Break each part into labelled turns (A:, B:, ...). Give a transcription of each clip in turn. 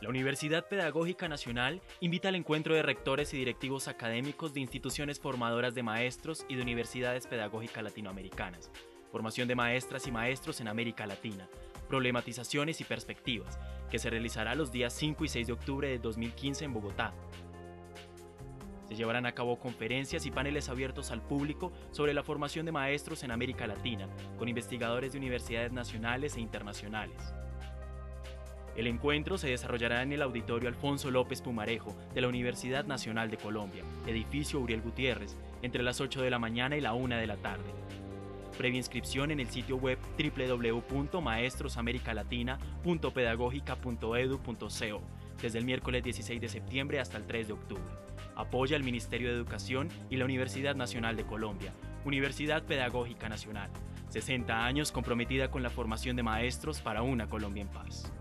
A: La Universidad Pedagógica Nacional invita al encuentro de rectores y directivos académicos de instituciones formadoras de maestros y de universidades pedagógicas latinoamericanas, formación de maestras y maestros en América Latina, problematizaciones y perspectivas, que se realizará los días 5 y 6 de octubre de 2015 en Bogotá. Se llevarán a cabo conferencias y paneles abiertos al público sobre la formación de maestros en América Latina, con investigadores de universidades nacionales e internacionales. El encuentro se desarrollará en el Auditorio Alfonso López Pumarejo de la Universidad Nacional de Colombia, edificio Uriel Gutiérrez, entre las 8 de la mañana y la 1 de la tarde. Previa inscripción en el sitio web www.maestrosamericalatina.pedagogica.edu.co desde el miércoles 16 de septiembre hasta el 3 de octubre. Apoya al Ministerio de Educación y la Universidad Nacional de Colombia, Universidad Pedagógica Nacional. 60 años comprometida con la formación de maestros para una Colombia en paz.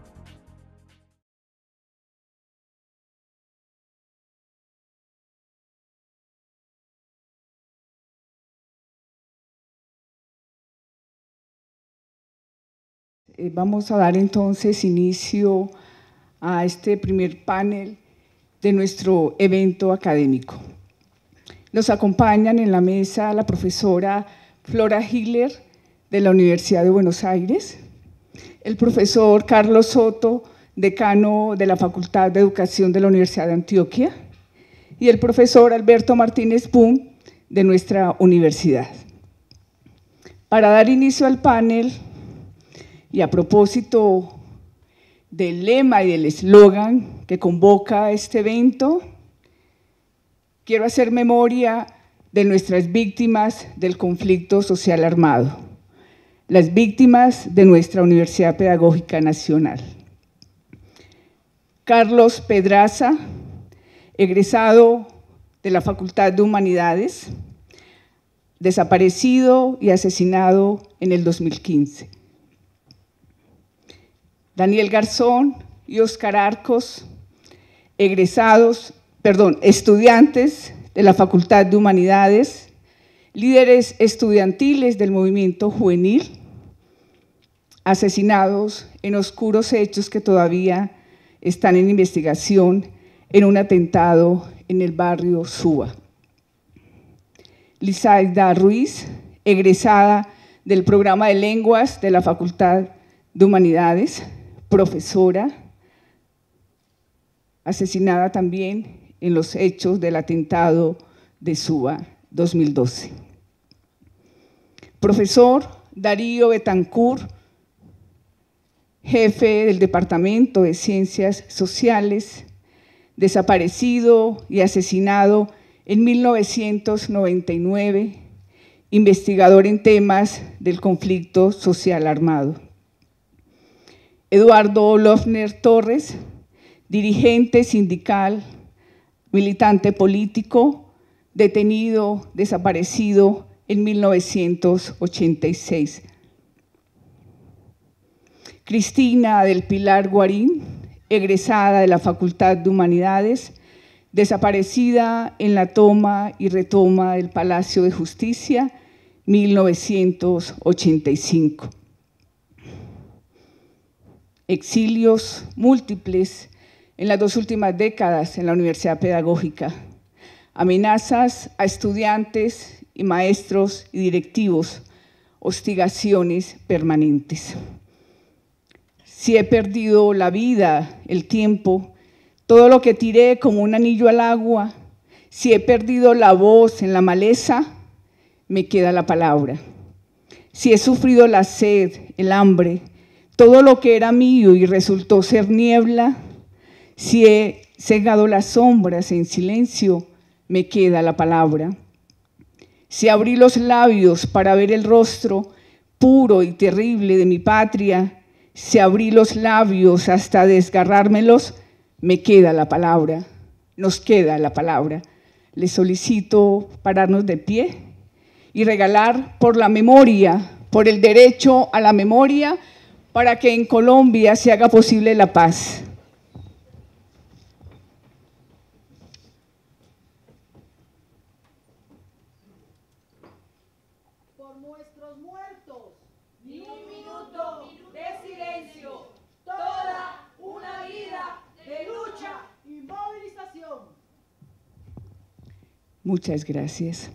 B: Eh, vamos a dar entonces inicio a este primer panel de nuestro evento académico. Nos acompañan en la mesa la profesora Flora Hiller de la Universidad de Buenos Aires, el profesor Carlos Soto, decano de la Facultad de Educación de la Universidad de Antioquia, y el profesor Alberto Martínez Boom de nuestra universidad. Para dar inicio al panel, y a propósito del lema y del eslogan que convoca este evento, quiero hacer memoria de nuestras víctimas del conflicto social armado, las víctimas de nuestra Universidad Pedagógica Nacional. Carlos Pedraza, egresado de la Facultad de Humanidades, desaparecido y asesinado en el 2015. Daniel Garzón y Oscar Arcos, egresados, perdón, estudiantes de la Facultad de Humanidades, líderes estudiantiles del movimiento juvenil, asesinados en oscuros hechos que todavía están en investigación en un atentado en el barrio Suba. Lizaida Ruiz, egresada del programa de lenguas de la Facultad de Humanidades, profesora, asesinada también en los hechos del atentado de Suba 2012. Profesor Darío Betancourt, jefe del Departamento de Ciencias Sociales, desaparecido y asesinado en 1999, investigador en temas del conflicto social armado. Eduardo Lofner Torres, dirigente sindical, militante político, detenido, desaparecido en 1986. Cristina del Pilar Guarín, egresada de la Facultad de Humanidades, desaparecida en la toma y retoma del Palacio de Justicia, 1985 exilios múltiples en las dos últimas décadas en la Universidad Pedagógica, amenazas a estudiantes y maestros y directivos, hostigaciones permanentes. Si he perdido la vida, el tiempo, todo lo que tiré como un anillo al agua, si he perdido la voz en la maleza, me queda la palabra. Si he sufrido la sed, el hambre, todo lo que era mío y resultó ser niebla, si he cegado las sombras en silencio, me queda la palabra. Si abrí los labios para ver el rostro puro y terrible de mi patria, si abrí los labios hasta desgarrármelos, me queda la palabra, nos queda la palabra. le solicito pararnos de pie y regalar por la memoria, por el derecho a la memoria, para que en Colombia se haga posible la paz.
C: Por nuestros muertos, ni un minuto de silencio, toda una vida de lucha
B: y movilización. Muchas gracias.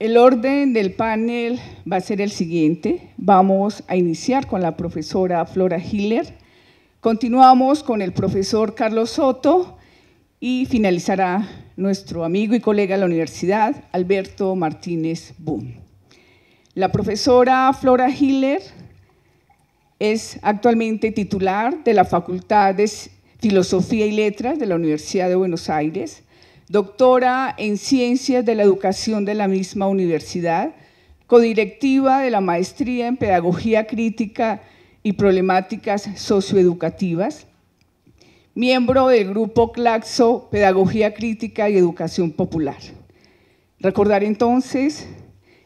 B: El orden del panel va a ser el siguiente. Vamos a iniciar con la profesora Flora Hiller. Continuamos con el profesor Carlos Soto y finalizará nuestro amigo y colega de la universidad, Alberto Martínez Boom. La profesora Flora Hiller es actualmente titular de la Facultad de Filosofía y Letras de la Universidad de Buenos Aires doctora en Ciencias de la Educación de la misma universidad, codirectiva de la Maestría en Pedagogía Crítica y Problemáticas Socioeducativas, miembro del grupo CLAXO Pedagogía Crítica y Educación Popular. Recordar entonces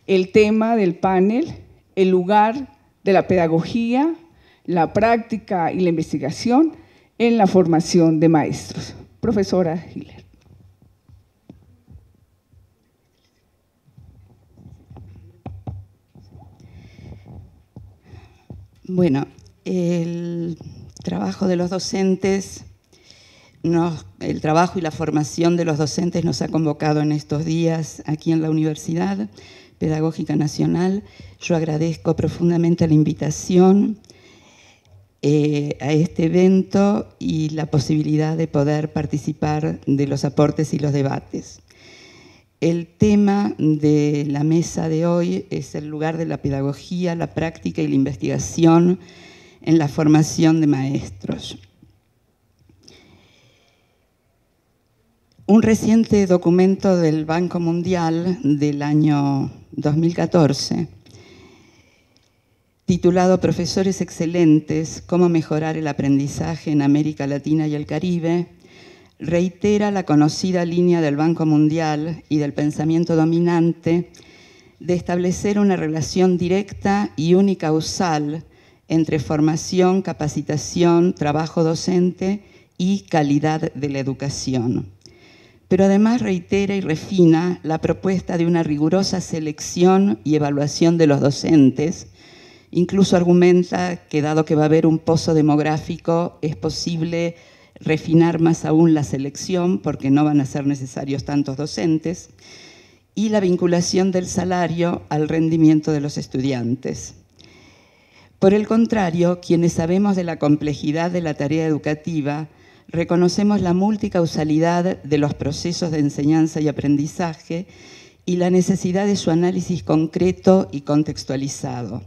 B: el tema del panel, el lugar de la pedagogía, la práctica y la investigación en la formación de maestros. Profesora Hiller.
C: Bueno, el trabajo de los docentes, el trabajo y la formación de los docentes nos ha convocado en estos días aquí en la Universidad Pedagógica Nacional. Yo agradezco profundamente la invitación eh, a este evento y la posibilidad de poder participar de los aportes y los debates. El tema de la mesa de hoy es el lugar de la pedagogía, la práctica y la investigación en la formación de maestros. Un reciente documento del Banco Mundial del año 2014, titulado Profesores Excelentes, cómo mejorar el aprendizaje en América Latina y el Caribe, reitera la conocida línea del Banco Mundial y del pensamiento dominante de establecer una relación directa y unicausal entre formación, capacitación, trabajo docente y calidad de la educación. Pero además reitera y refina la propuesta de una rigurosa selección y evaluación de los docentes. Incluso argumenta que dado que va a haber un pozo demográfico, es posible refinar más aún la selección porque no van a ser necesarios tantos docentes y la vinculación del salario al rendimiento de los estudiantes. Por el contrario, quienes sabemos de la complejidad de la tarea educativa, reconocemos la multicausalidad de los procesos de enseñanza y aprendizaje y la necesidad de su análisis concreto y contextualizado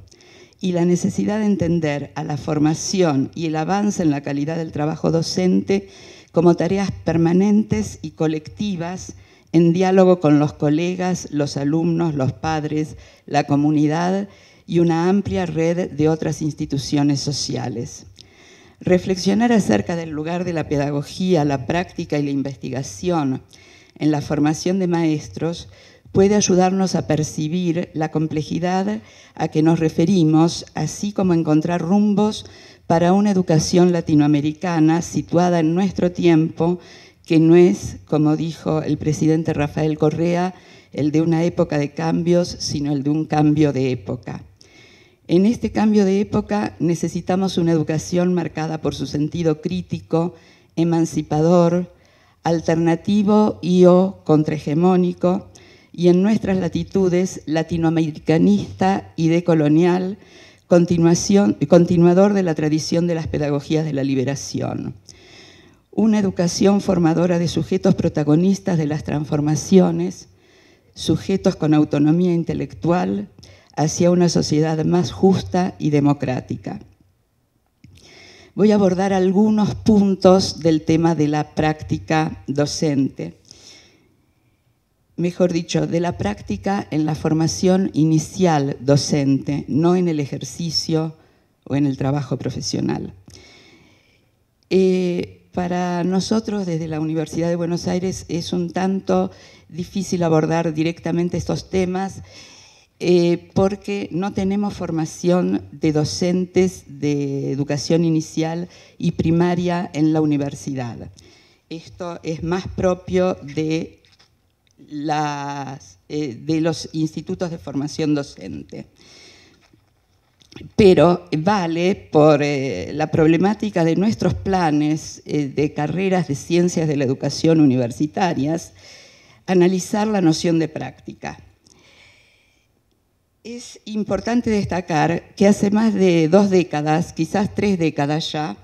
C: y la necesidad de entender a la formación y el avance en la calidad del trabajo docente como tareas permanentes y colectivas en diálogo con los colegas, los alumnos, los padres, la comunidad y una amplia red de otras instituciones sociales. Reflexionar acerca del lugar de la pedagogía, la práctica y la investigación en la formación de maestros puede ayudarnos a percibir la complejidad a que nos referimos, así como encontrar rumbos para una educación latinoamericana situada en nuestro tiempo, que no es, como dijo el presidente Rafael Correa, el de una época de cambios, sino el de un cambio de época. En este cambio de época necesitamos una educación marcada por su sentido crítico, emancipador, alternativo y o contrahegemónico, y en nuestras latitudes latinoamericanista y decolonial, continuador de la tradición de las pedagogías de la liberación. Una educación formadora de sujetos protagonistas de las transformaciones, sujetos con autonomía intelectual hacia una sociedad más justa y democrática. Voy a abordar algunos puntos del tema de la práctica docente mejor dicho, de la práctica en la formación inicial docente, no en el ejercicio o en el trabajo profesional. Eh, para nosotros desde la Universidad de Buenos Aires es un tanto difícil abordar directamente estos temas eh, porque no tenemos formación de docentes de educación inicial y primaria en la universidad. Esto es más propio de eh, de los institutos de formación docente. Pero vale por eh, la problemática de nuestros planes eh, de carreras de ciencias de la educación universitarias analizar la noción de práctica. Es importante destacar que hace más de dos décadas, quizás tres décadas ya,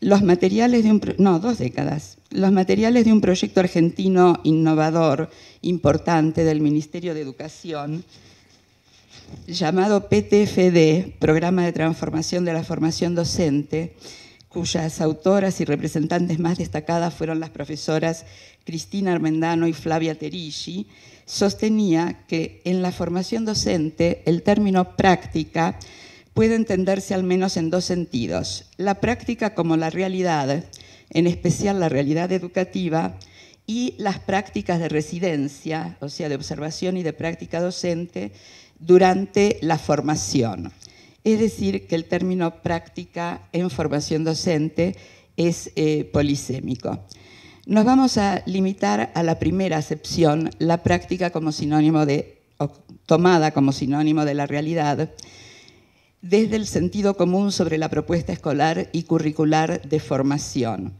C: los materiales de un... No, dos décadas, los materiales de un proyecto argentino innovador importante del Ministerio de Educación llamado PTFD, Programa de Transformación de la Formación Docente, cuyas autoras y representantes más destacadas fueron las profesoras Cristina Armendano y Flavia Terigi, sostenía que en la formación docente el término práctica puede entenderse al menos en dos sentidos. La práctica como la realidad, en especial la realidad educativa, y las prácticas de residencia, o sea, de observación y de práctica docente durante la formación. Es decir, que el término práctica en formación docente es eh, polisémico. Nos vamos a limitar a la primera acepción, la práctica como sinónimo de, tomada como sinónimo de la realidad, desde el sentido común sobre la propuesta escolar y curricular de formación,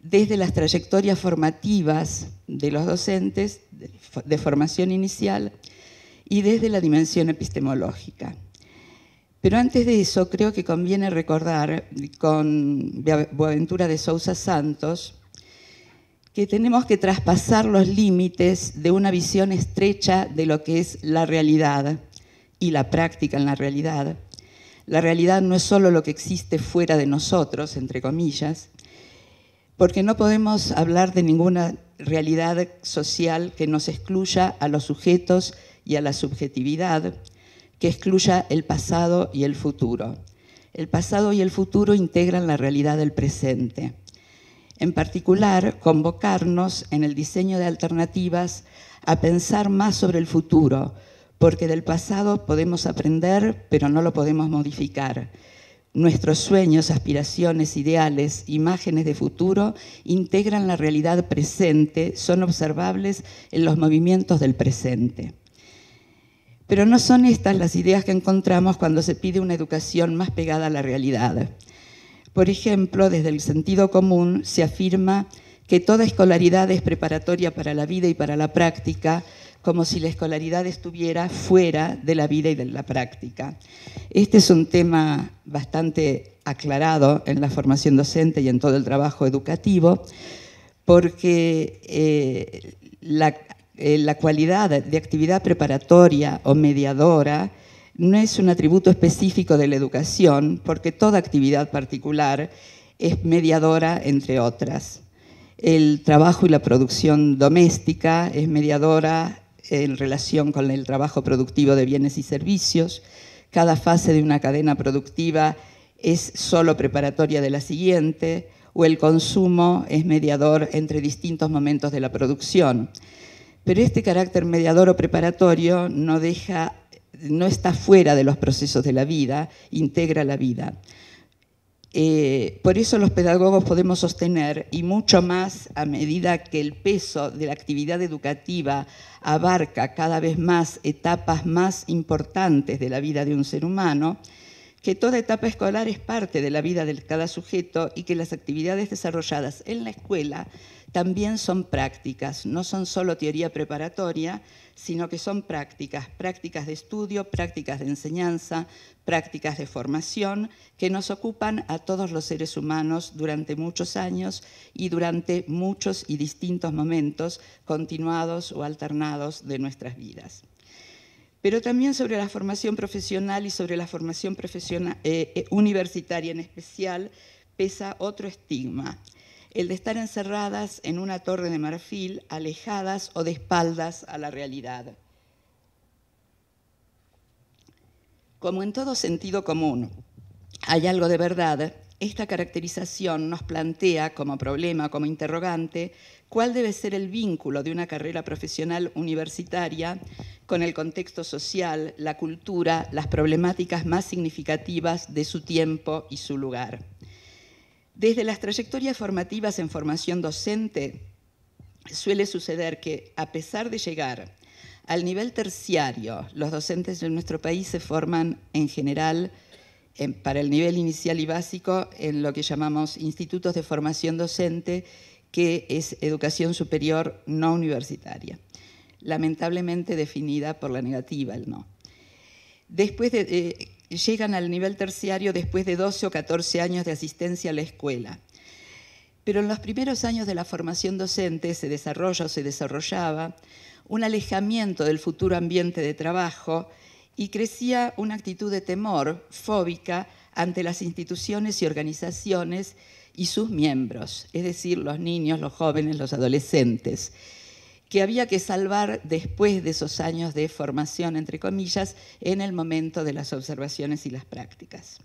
C: desde las trayectorias formativas de los docentes de formación inicial y desde la dimensión epistemológica. Pero antes de eso, creo que conviene recordar con Boaventura de Sousa Santos que tenemos que traspasar los límites de una visión estrecha de lo que es la realidad y la práctica en la realidad la realidad no es solo lo que existe fuera de nosotros, entre comillas, porque no podemos hablar de ninguna realidad social que nos excluya a los sujetos y a la subjetividad, que excluya el pasado y el futuro. El pasado y el futuro integran la realidad del presente. En particular, convocarnos en el diseño de alternativas a pensar más sobre el futuro, porque del pasado podemos aprender, pero no lo podemos modificar. Nuestros sueños, aspiraciones, ideales, imágenes de futuro integran la realidad presente, son observables en los movimientos del presente. Pero no son estas las ideas que encontramos cuando se pide una educación más pegada a la realidad. Por ejemplo, desde el sentido común se afirma que toda escolaridad es preparatoria para la vida y para la práctica, como si la escolaridad estuviera fuera de la vida y de la práctica. Este es un tema bastante aclarado en la formación docente y en todo el trabajo educativo, porque eh, la, eh, la cualidad de actividad preparatoria o mediadora no es un atributo específico de la educación, porque toda actividad particular es mediadora, entre otras el trabajo y la producción doméstica, es mediadora en relación con el trabajo productivo de bienes y servicios. Cada fase de una cadena productiva es solo preparatoria de la siguiente o el consumo es mediador entre distintos momentos de la producción. Pero este carácter mediador o preparatorio no deja no está fuera de los procesos de la vida, integra la vida. Eh, por eso los pedagogos podemos sostener, y mucho más a medida que el peso de la actividad educativa abarca cada vez más etapas más importantes de la vida de un ser humano, que toda etapa escolar es parte de la vida de cada sujeto y que las actividades desarrolladas en la escuela también son prácticas, no son solo teoría preparatoria, sino que son prácticas, prácticas de estudio, prácticas de enseñanza, prácticas de formación, que nos ocupan a todos los seres humanos durante muchos años y durante muchos y distintos momentos continuados o alternados de nuestras vidas pero también sobre la formación profesional y sobre la formación eh, eh, universitaria en especial, pesa otro estigma, el de estar encerradas en una torre de marfil, alejadas o de espaldas a la realidad. Como en todo sentido común hay algo de verdad, esta caracterización nos plantea como problema, como interrogante, cuál debe ser el vínculo de una carrera profesional universitaria con el contexto social, la cultura, las problemáticas más significativas de su tiempo y su lugar. Desde las trayectorias formativas en formación docente, suele suceder que, a pesar de llegar al nivel terciario, los docentes de nuestro país se forman en general para el nivel inicial y básico en lo que llamamos institutos de formación docente, que es educación superior no universitaria, lamentablemente definida por la negativa, el no. Después de, eh, llegan al nivel terciario después de 12 o 14 años de asistencia a la escuela. Pero en los primeros años de la formación docente se desarrolla o se desarrollaba un alejamiento del futuro ambiente de trabajo y crecía una actitud de temor fóbica ante las instituciones y organizaciones y sus miembros, es decir, los niños, los jóvenes, los adolescentes que había que salvar después de esos años de formación, entre comillas, en el momento de las observaciones y las prácticas.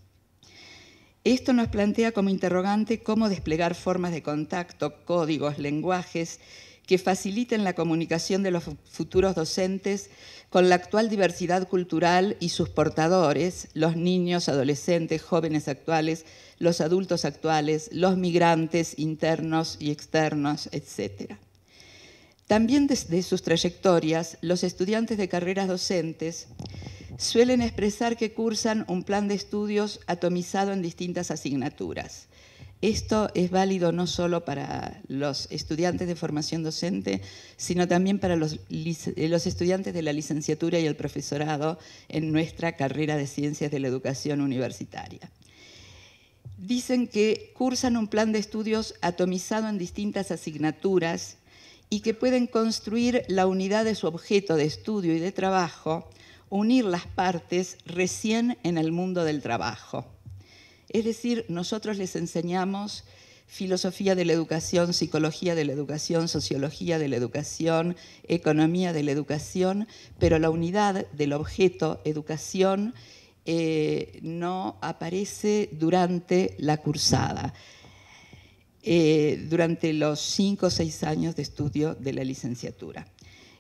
C: Esto nos plantea como interrogante cómo desplegar formas de contacto, códigos, lenguajes que faciliten la comunicación de los futuros docentes con la actual diversidad cultural y sus portadores, los niños, adolescentes, jóvenes actuales, los adultos actuales, los migrantes internos y externos, etc. También desde sus trayectorias, los estudiantes de carreras docentes suelen expresar que cursan un plan de estudios atomizado en distintas asignaturas. Esto es válido no solo para los estudiantes de formación docente, sino también para los, los, estudiantes de la licenciatura y el profesorado en nuestra carrera de ciencias de la educación universitaria. Dicen que cursan un plan de estudios atomizado en distintas asignaturas y que pueden construir la unidad de su objeto de estudio y de trabajo, unir las partes recién en el mundo del trabajo. Es decir, nosotros les enseñamos filosofía de la educación, psicología de la educación, sociología de la educación, economía de la educación, pero la unidad del objeto educación eh, no aparece durante la cursada. Eh, durante los cinco o seis años de estudio de la licenciatura.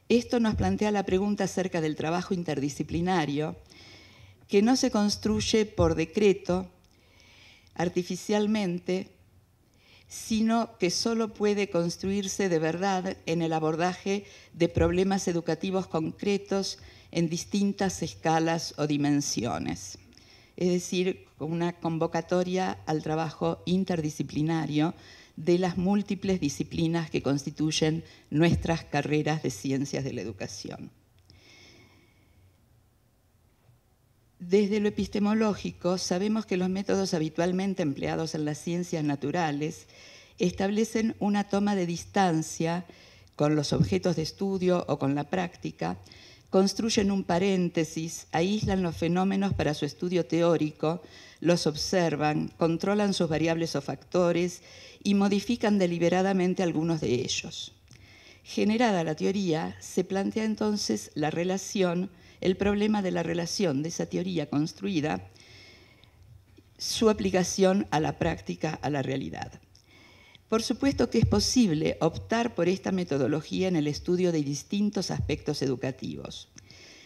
C: Esto nos plantea la pregunta acerca del trabajo interdisciplinario, que no se construye por decreto, artificialmente, sino que solo puede construirse de verdad en el abordaje de problemas educativos concretos en distintas escalas o dimensiones. Es decir, una convocatoria al trabajo interdisciplinario de las múltiples disciplinas que constituyen nuestras carreras de ciencias de la educación. Desde lo epistemológico, sabemos que los métodos habitualmente empleados en las ciencias naturales establecen una toma de distancia con los objetos de estudio o con la práctica, construyen un paréntesis, aíslan los fenómenos para su estudio teórico, los observan, controlan sus variables o factores y modifican deliberadamente algunos de ellos. Generada la teoría, se plantea entonces la relación, el problema de la relación de esa teoría construida, su aplicación a la práctica, a la realidad. Por supuesto que es posible optar por esta metodología en el estudio de distintos aspectos educativos.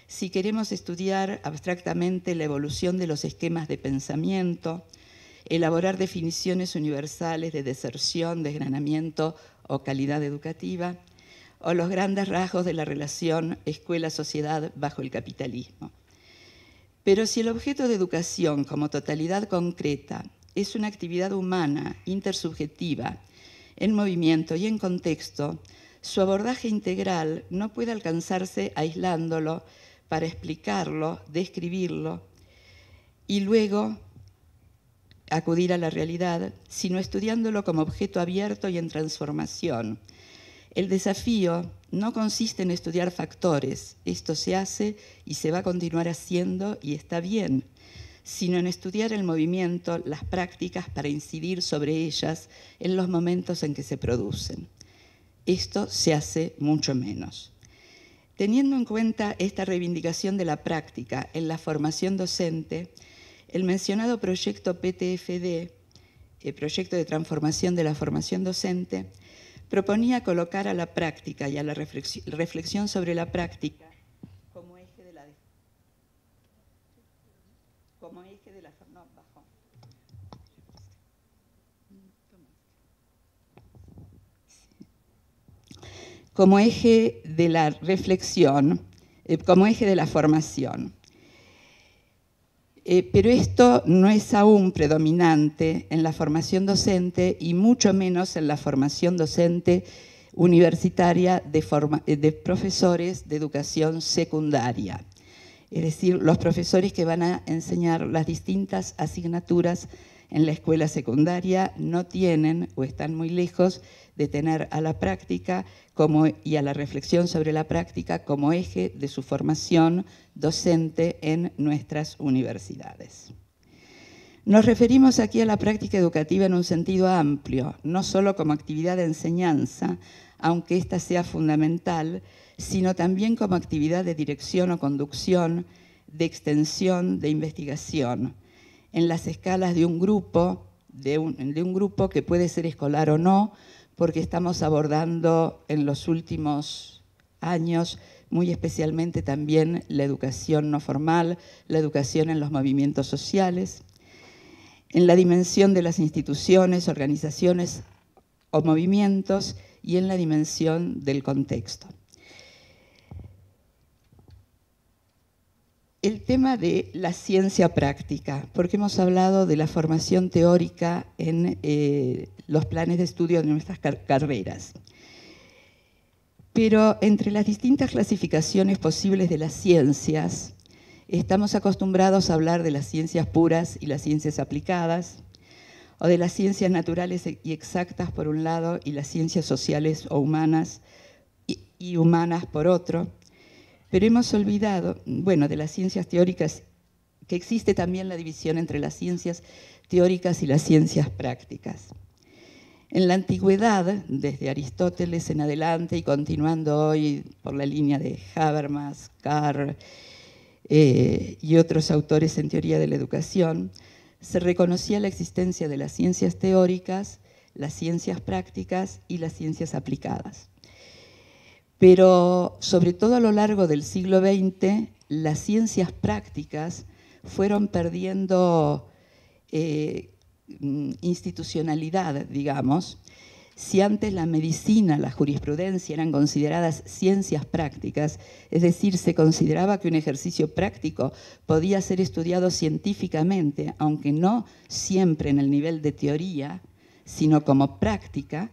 C: Si queremos estudiar abstractamente la evolución de los esquemas de pensamiento, elaborar definiciones universales de deserción, desgranamiento o calidad educativa, o los grandes rasgos de la relación escuela-sociedad bajo el capitalismo. Pero si el objeto de educación como totalidad concreta es una actividad humana, intersubjetiva, en movimiento y en contexto, su abordaje integral no puede alcanzarse aislándolo para explicarlo, describirlo y luego acudir a la realidad, sino estudiándolo como objeto abierto y en transformación. El desafío no consiste en estudiar factores, esto se hace y se va a continuar haciendo y está bien sino en estudiar el movimiento, las prácticas para incidir sobre ellas en los momentos en que se producen. Esto se hace mucho menos. Teniendo en cuenta esta reivindicación de la práctica en la formación docente, el mencionado proyecto PTFD, el proyecto de transformación de la formación docente, proponía colocar a la práctica y a la reflexión sobre la práctica como eje de la reflexión, eh, como eje de la formación. Eh, pero esto no es aún predominante en la formación docente y mucho menos en la formación docente universitaria de, eh, de profesores de educación secundaria, es decir, los profesores que van a enseñar las distintas asignaturas en la escuela secundaria no tienen o están muy lejos de tener a la práctica y a la reflexión sobre la práctica como eje de su formación docente en nuestras universidades. Nos referimos aquí a la práctica educativa en un sentido amplio, no solo como actividad de enseñanza, aunque ésta sea fundamental, sino también como actividad de dirección o conducción, de extensión, de investigación, en las escalas de un grupo, de un grupo que puede ser escolar o no, porque estamos abordando en los últimos años muy especialmente también la educación no formal, la educación en los movimientos sociales, en la dimensión de las instituciones, organizaciones o movimientos y en la dimensión del contexto. el tema de la ciencia práctica, porque hemos hablado de la formación teórica en eh, los planes de estudio de nuestras carreras. Pero entre las distintas clasificaciones posibles de las ciencias, estamos acostumbrados a hablar de las ciencias puras y las ciencias aplicadas, o de las ciencias naturales y exactas por un lado y las ciencias sociales o humanas y humanas por otro pero hemos olvidado, bueno, de las ciencias teóricas, que existe también la división entre las ciencias teóricas y las ciencias prácticas. En la antigüedad, desde Aristóteles en adelante y continuando hoy por la línea de Habermas, Carr eh, y otros autores en teoría de la educación, se reconocía la existencia de las ciencias teóricas, las ciencias prácticas y las ciencias aplicadas. Pero sobre todo a lo largo del siglo XX, las ciencias prácticas fueron perdiendo eh, mm, institucionalidad, digamos. Si antes la medicina, la jurisprudencia eran consideradas ciencias prácticas, es decir, se consideraba que un ejercicio práctico podía ser estudiado científicamente, aunque no siempre en el nivel de teoría, sino como práctica,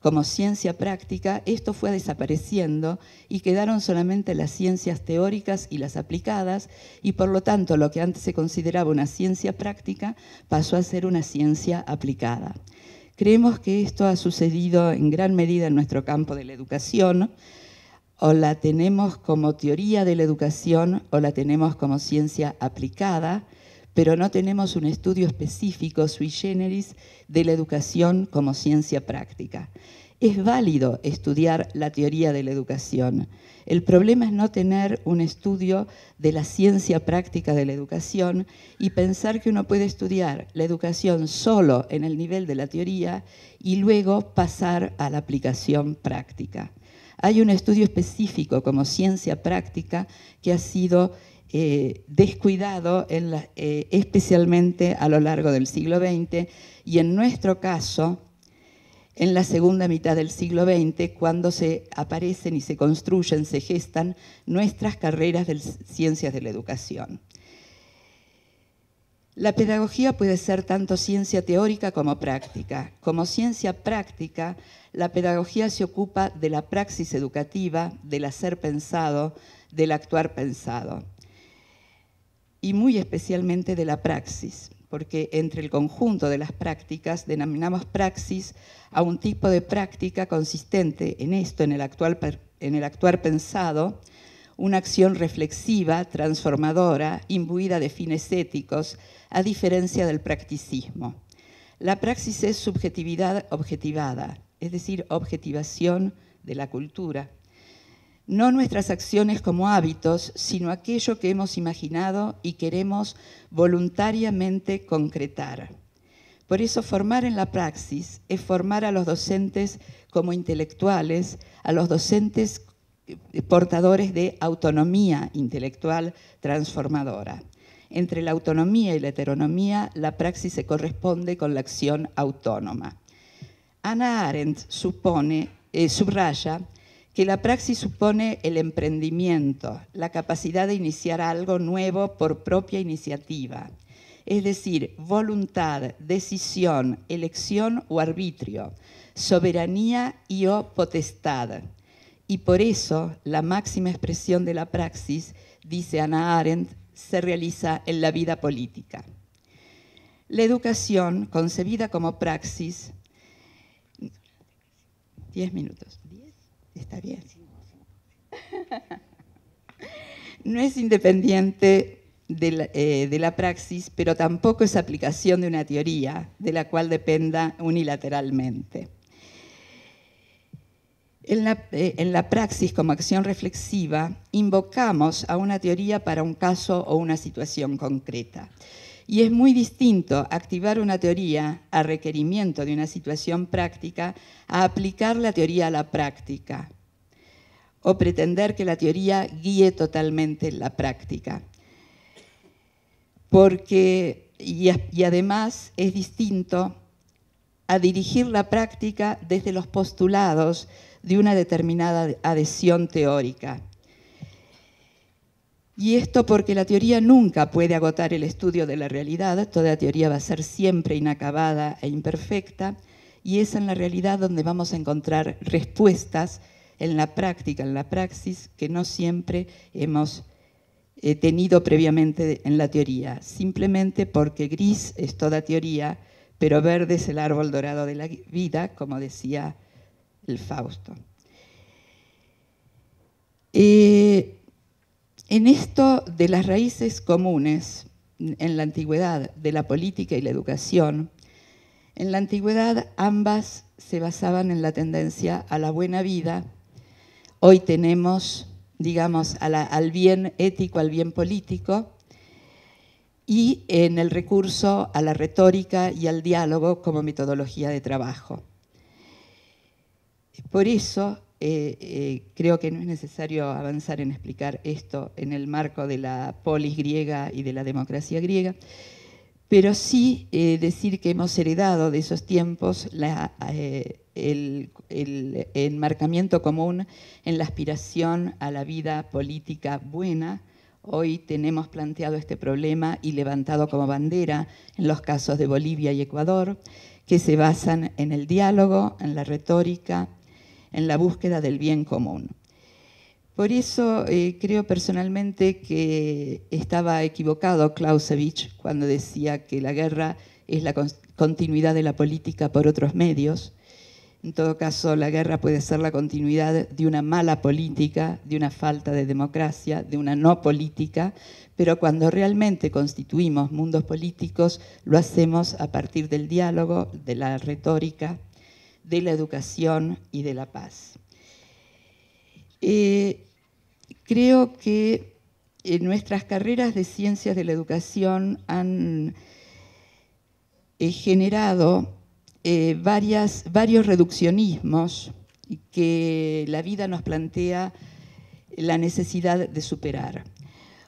C: como ciencia práctica, esto fue desapareciendo y quedaron solamente las ciencias teóricas y las aplicadas, y por lo tanto lo que antes se consideraba una ciencia práctica pasó a ser una ciencia aplicada. Creemos que esto ha sucedido en gran medida en nuestro campo de la educación, o la tenemos como teoría de la educación o la tenemos como ciencia aplicada, pero no tenemos un estudio específico sui generis de la educación como ciencia práctica. Es válido estudiar la teoría de la educación. El problema es no tener un estudio de la ciencia práctica de la educación y pensar que uno puede estudiar la educación solo en el nivel de la teoría y luego pasar a la aplicación práctica. Hay un estudio específico como ciencia práctica que ha sido eh, descuidado eh, especialmente a lo largo del siglo XX y en nuestro caso en la segunda mitad del siglo XX, cuando se aparecen y se construyen, se gestan nuestras carreras de ciencias de la educación. La pedagogía puede ser tanto ciencia teórica como práctica. Como ciencia práctica, la pedagogía se ocupa de la praxis educativa, del hacer pensado, del actuar pensado y muy especialmente de la praxis, porque entre el conjunto de las prácticas denominamos praxis a un tipo de práctica consistente en esto, en el, actual, en el actuar pensado, una acción reflexiva, transformadora, imbuida de fines éticos, a diferencia del practicismo. La praxis es subjetividad objetivada, es decir, objetivación de la cultura no nuestras acciones como hábitos, sino aquello que hemos imaginado y queremos voluntariamente concretar. Por eso formar en la praxis es formar a los docentes como intelectuales, a los docentes eh, portadores de autonomía intelectual transformadora. Entre la autonomía y la heteronomía, la praxis se corresponde con la acción autónoma. Ana Arendt supone, eh, subraya que la praxis supone el emprendimiento, la capacidad de iniciar algo nuevo por propia iniciativa, es decir, voluntad, decisión, elección o arbitrio, soberanía y o potestad. Y por eso la máxima expresión de la praxis, dice Ana Arendt, se realiza en la vida política. La educación, concebida como praxis, Diez minutos. Está bien. No es independiente eh, de la, praxis, pero tampoco es aplicación de una teoría de la cual dependa unilateralmente. en la, eh, praxis como acción reflexiva invocamos a una teoría para un caso o una situación concreta. Y es muy distinto activar una teoría a requerimiento de una situación práctica a aplicar la teoría a la práctica o pretender que la teoría guíe totalmente la práctica. Porque, y además es distinto a dirigir la práctica desde los postulados de una determinada adhesión teórica y esto porque la teoría nunca puede agotar el estudio de la realidad, toda teoría va a ser siempre inacabada e imperfecta, y es en la realidad donde vamos a encontrar respuestas en la práctica, en la praxis, que no siempre hemos eh, tenido previamente en la teoría, simplemente porque gris es toda teoría, pero verde es el árbol dorado de la vida, como decía el Fausto. Eh, en esto de las raíces comunes en la antigüedad de la política y la educación, en la antigüedad ambas se basaban en la tendencia a la buena vida. Hoy tenemos, digamos, al bien ético, al bien político, y en el recurso a la retórica y al diálogo como metodología de trabajo. Por eso, eh, eh, creo que no es necesario avanzar en explicar esto en el marco de la polis griega y de la democracia griega, pero sí eh, decir que hemos heredado de esos tiempos el, el, enmarcamiento común en la aspiración a la vida política buena. Hoy tenemos planteado este problema y levantado como bandera en los casos de Bolivia y Ecuador, que se basan en el diálogo, en la retórica, en la búsqueda del bien común. Por eso eh, creo personalmente que estaba equivocado Clausewitz cuando decía que la guerra es la continuidad de la política por otros medios. En todo caso, la guerra puede ser la continuidad de una mala política, de una falta de democracia, de una no política, pero cuando realmente constituimos mundos políticos, lo hacemos a partir del diálogo, de la retórica, de la educación y de la paz. Eh, creo que en eh, nuestras carreras de ciencias de la educación han eh, generado varias, varios reduccionismos que la vida nos plantea la necesidad de superar.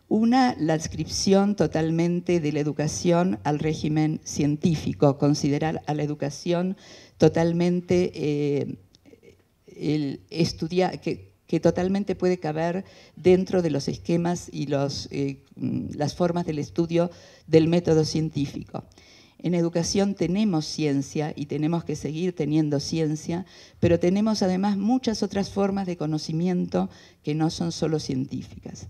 C: Una, la adscripción totalmente de la educación al régimen científico, considerar a la educación totalmente eh, que, totalmente puede caber dentro de los esquemas y eh, mm, las formas del estudio del método científico. En educación tenemos ciencia y tenemos que seguir teniendo ciencia, pero tenemos además muchas otras formas de conocimiento que no son solo científicas.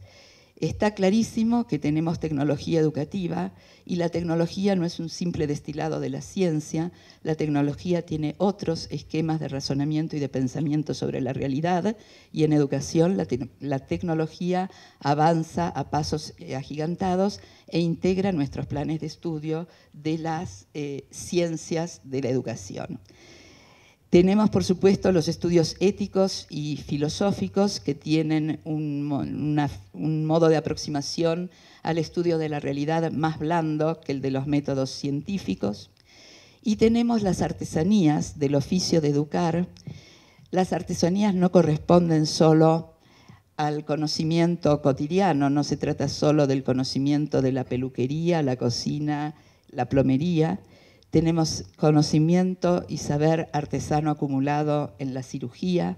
C: Está clarísimo que tenemos tecnología educativa, y la tecnología no es un simple destilado de la ciencia, la tecnología tiene otros esquemas de razonamiento y de pensamiento sobre la realidad y en educación la, tecnología avanza a pasos eh, agigantados e integra nuestros planes de estudio de las eh, ciencias de la educación. Tenemos, por supuesto, los estudios éticos y filosóficos que tienen un modo de aproximación al estudio de la realidad más blando que el de los métodos científicos. Y tenemos las artesanías del oficio de educar. Las artesanías no corresponden solo al conocimiento cotidiano, no se trata solo del conocimiento de la peluquería, la cocina, la plomería. Tenemos conocimiento y saber artesano acumulado en la cirugía,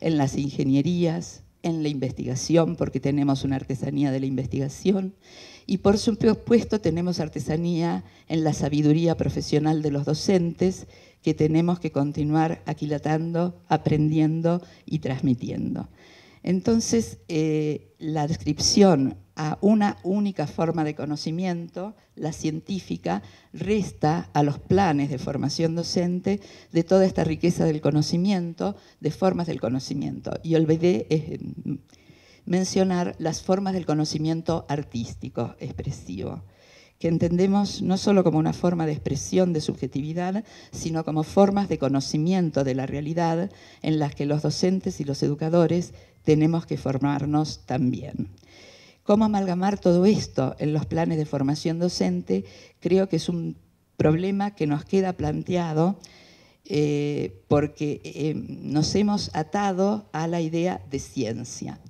C: en las ingenierías, en la investigación, porque tenemos una artesanía de la investigación, y por supuesto tenemos artesanía en la sabiduría profesional de los docentes, que tenemos que continuar aquilatando, aprendiendo y transmitiendo. Entonces, eh, la descripción a una única forma de conocimiento, la científica, resta a los planes de formación docente de toda esta riqueza del conocimiento, de formas del conocimiento. Y olvidé eh, mencionar las formas del conocimiento artístico, expresivo que entendemos no solo como una forma de expresión de subjetividad, sino como formas de conocimiento de la realidad en las que los docentes y los educadores tenemos que formarnos también cómo amalgamar todo esto en los planes de formación docente, creo que es un problema que nos queda planteado eh, porque eh, nos hemos atado a la idea de ciencia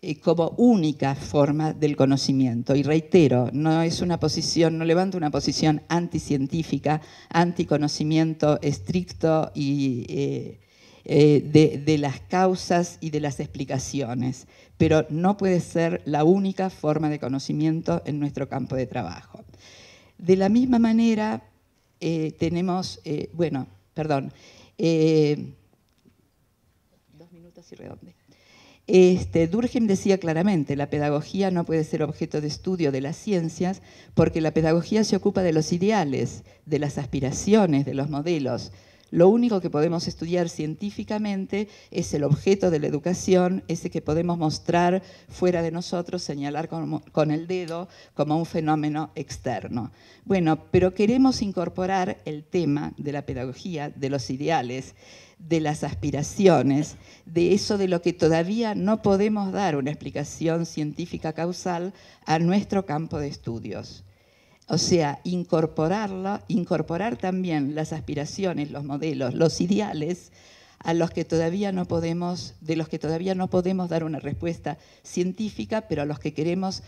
C: eh, como única forma del conocimiento. Y reitero, no es una posición, no levanto una posición anticientífica, anticonocimiento estricto y eh, de, las causas y de las explicaciones, pero no puede ser la única forma de conocimiento en nuestro campo de trabajo. De la misma manera, eh, tenemos, eh, bueno, perdón, dos minutos y redonde. Este, decía claramente, la pedagogía no puede ser objeto de estudio de las ciencias porque la pedagogía se ocupa de los ideales, de las aspiraciones, de los modelos, lo único que podemos estudiar científicamente es el objeto de la educación, ese que podemos mostrar fuera de nosotros, señalar con, el dedo como un fenómeno externo. Bueno, pero queremos incorporar el tema de la pedagogía, de los ideales, de las aspiraciones, de eso de lo que todavía no podemos dar una explicación científica causal a nuestro campo de estudios. O sea, incorporarla, incorporar también las aspiraciones, los modelos, los ideales a los que todavía no podemos, de los que todavía no podemos dar una respuesta científica, pero a los que queremos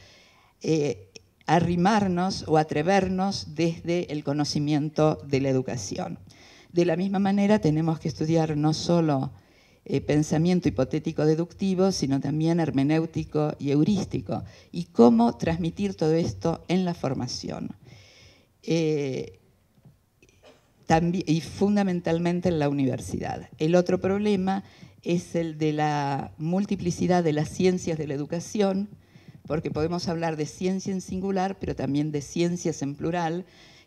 C: eh, arrimarnos o atrevernos desde el conocimiento de la educación. De la misma manera, tenemos que estudiar no solo eh, pensamiento hipotético-deductivo, sino también hermenéutico y heurístico, y cómo transmitir todo esto en la formación. Eh, también, y fundamentalmente en la universidad. El otro problema es el de la multiplicidad de las ciencias de la educación, porque podemos hablar de ciencia en singular, pero también de ciencias en plural,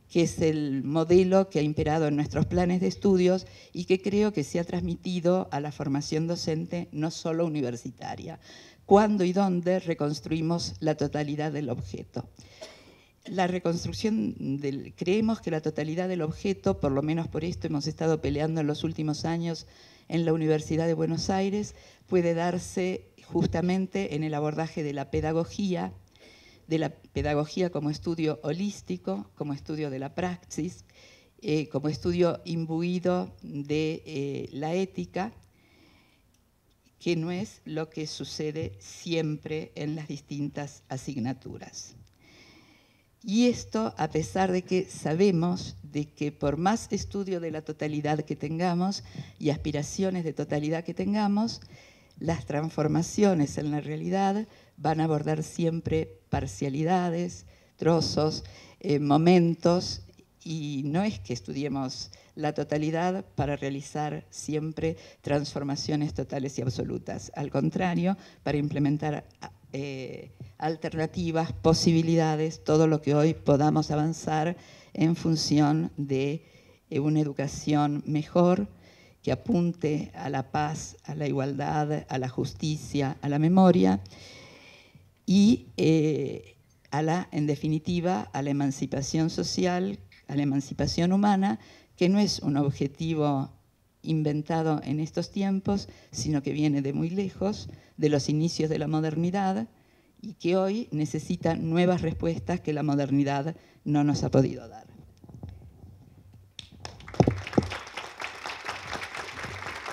C: que es el modelo que ha imperado en nuestros planes de estudios y que creo que se ha transmitido a la formación docente no solo universitaria, cuándo y dónde reconstruimos la totalidad del objeto. La reconstrucción, del, creemos que la totalidad del objeto, por lo menos por esto hemos estado peleando en los últimos años en la Universidad de Buenos Aires, puede darse justamente en el abordaje de la pedagogía, de la pedagogía como estudio holístico, como estudio de la praxis, eh, como estudio imbuido de eh, la ética, que no es lo que sucede siempre en las distintas asignaturas. Y esto a pesar de que sabemos de que por más estudio de la totalidad que tengamos y aspiraciones de totalidad que tengamos, las transformaciones en la realidad van a abordar siempre parcialidades, trozos, eh, momentos, y no es que estudiemos la totalidad para realizar siempre transformaciones totales y absolutas, al contrario, para implementar eh, alternativas, posibilidades, todo lo que hoy podamos avanzar en función de eh, una educación mejor que apunte a la paz, a la igualdad, a la justicia, a la memoria y eh, a la, en definitiva, a la emancipación social, a la emancipación humana, que no es un objetivo inventado en estos tiempos, sino que viene de muy lejos, de los inicios de la modernidad, y que hoy necesita nuevas respuestas que la modernidad no nos ha podido dar.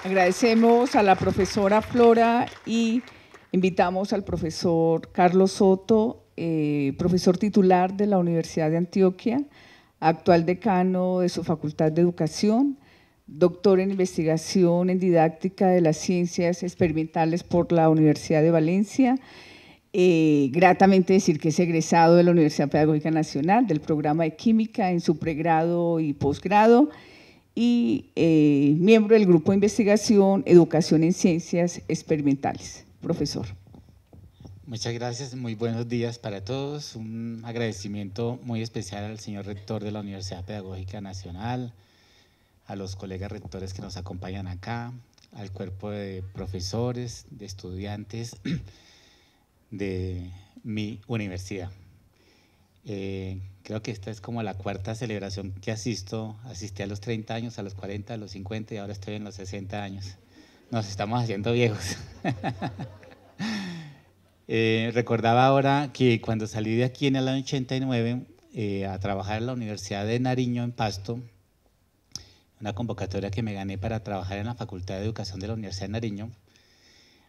B: Agradecemos a la profesora Flora y Invitamos al profesor Carlos Soto, eh, profesor titular de la Universidad de Antioquia, actual decano de su Facultad de Educación, doctor en investigación en didáctica de las ciencias experimentales por la Universidad de Valencia. Eh, gratamente decir que es egresado de la Universidad Pedagógica Nacional del programa de Química en su pregrado y posgrado y eh, miembro del grupo de investigación Educación en Ciencias Experimentales profesor.
A: Muchas gracias, muy buenos días para todos. Un agradecimiento muy especial al señor rector de la Universidad Pedagógica Nacional, a los colegas rectores que nos acompañan acá, al cuerpo de profesores, de estudiantes de mi universidad. Eh, creo que esta es como la cuarta celebración que asisto. Asistí a los 30 años, a los 40, a los 50 y ahora estoy en los 60 años. Nos estamos haciendo viejos. Eh, recordaba ahora que cuando salí de aquí en el año 89 eh, a trabajar en la Universidad de Nariño en Pasto, una convocatoria que me gané para trabajar en la Facultad de Educación de la Universidad de Nariño.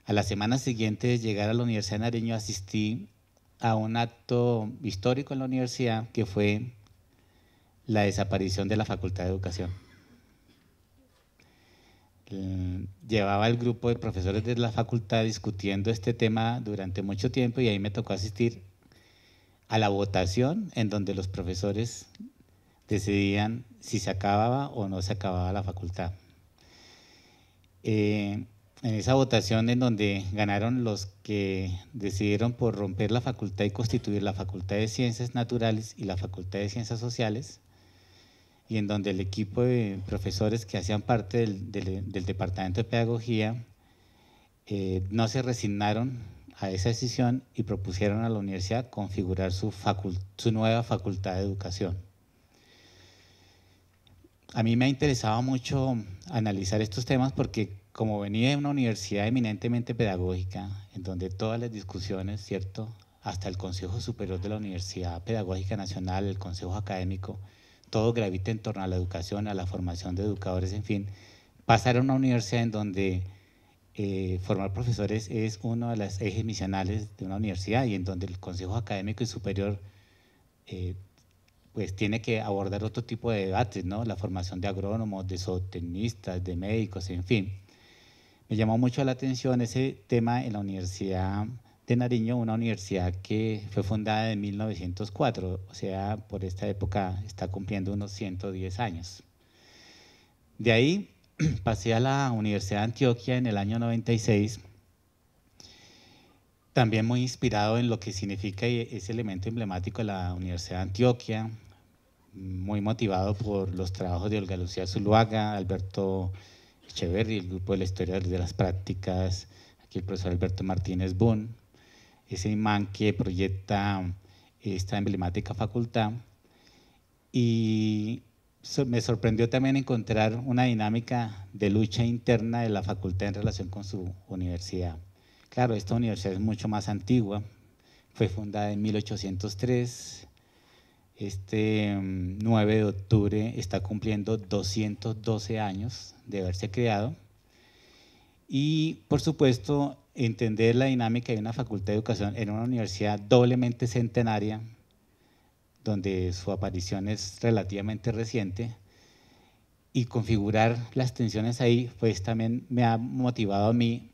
A: A la semana siguiente de llegar a la Universidad de Nariño asistí a un acto histórico en la universidad que fue la desaparición de la Facultad de Educación llevaba el grupo de profesores de la facultad discutiendo este tema durante mucho tiempo y ahí me tocó asistir a la votación en donde los profesores decidían si se acababa o no se acababa la facultad. Eh, en esa votación en donde ganaron los que decidieron por romper la facultad y constituir la Facultad de Ciencias Naturales y la Facultad de Ciencias Sociales, y en donde el equipo de profesores que hacían parte del, Departamento de Pedagogía eh, no se resignaron a esa decisión y propusieron a la universidad configurar su, su nueva facultad de educación. A mí me ha interesado mucho analizar estos temas porque como venía de una universidad eminentemente pedagógica, en donde todas las discusiones, ¿cierto? Hasta el Consejo Superior de la Universidad Pedagógica Nacional, el Consejo Académico, todo gravita en torno a la educación, a la formación de educadores, en fin, pasar a una universidad en donde eh, formar profesores es uno de los ejes misionales de una universidad y en donde el Consejo Académico y Superior eh, pues tiene que abordar otro tipo de debates, ¿no? La formación de agrónomos, de zootecnistas, de médicos, en fin. Me llamó mucho la atención ese tema en la Universidad de Nariño, una universidad que fue fundada en 1904, o sea, por esta época está cumpliendo unos 110 años. De ahí pasé a la Universidad de Antioquia en el año 96, también muy inspirado en lo que significa ese elemento emblemático de la Universidad de Antioquia, muy motivado por los trabajos de Olga Lucía Zuluaga, Alberto Echeverri, el grupo de la historia de las prácticas, aquí el profesor Alberto Martínez Boon, ese imán que proyecta esta emblemática facultad. Y me sorprendió también encontrar una dinámica de lucha interna de la facultad en relación con su universidad. Claro, esta universidad es mucho más antigua, fue fundada en 1803. Este 9 de octubre está cumpliendo 212 años de haberse creado. Y por supuesto, entender la dinámica de una facultad de educación en una universidad doblemente centenaria, donde su aparición es relativamente reciente, y configurar las tensiones ahí, pues también me ha motivado a mí,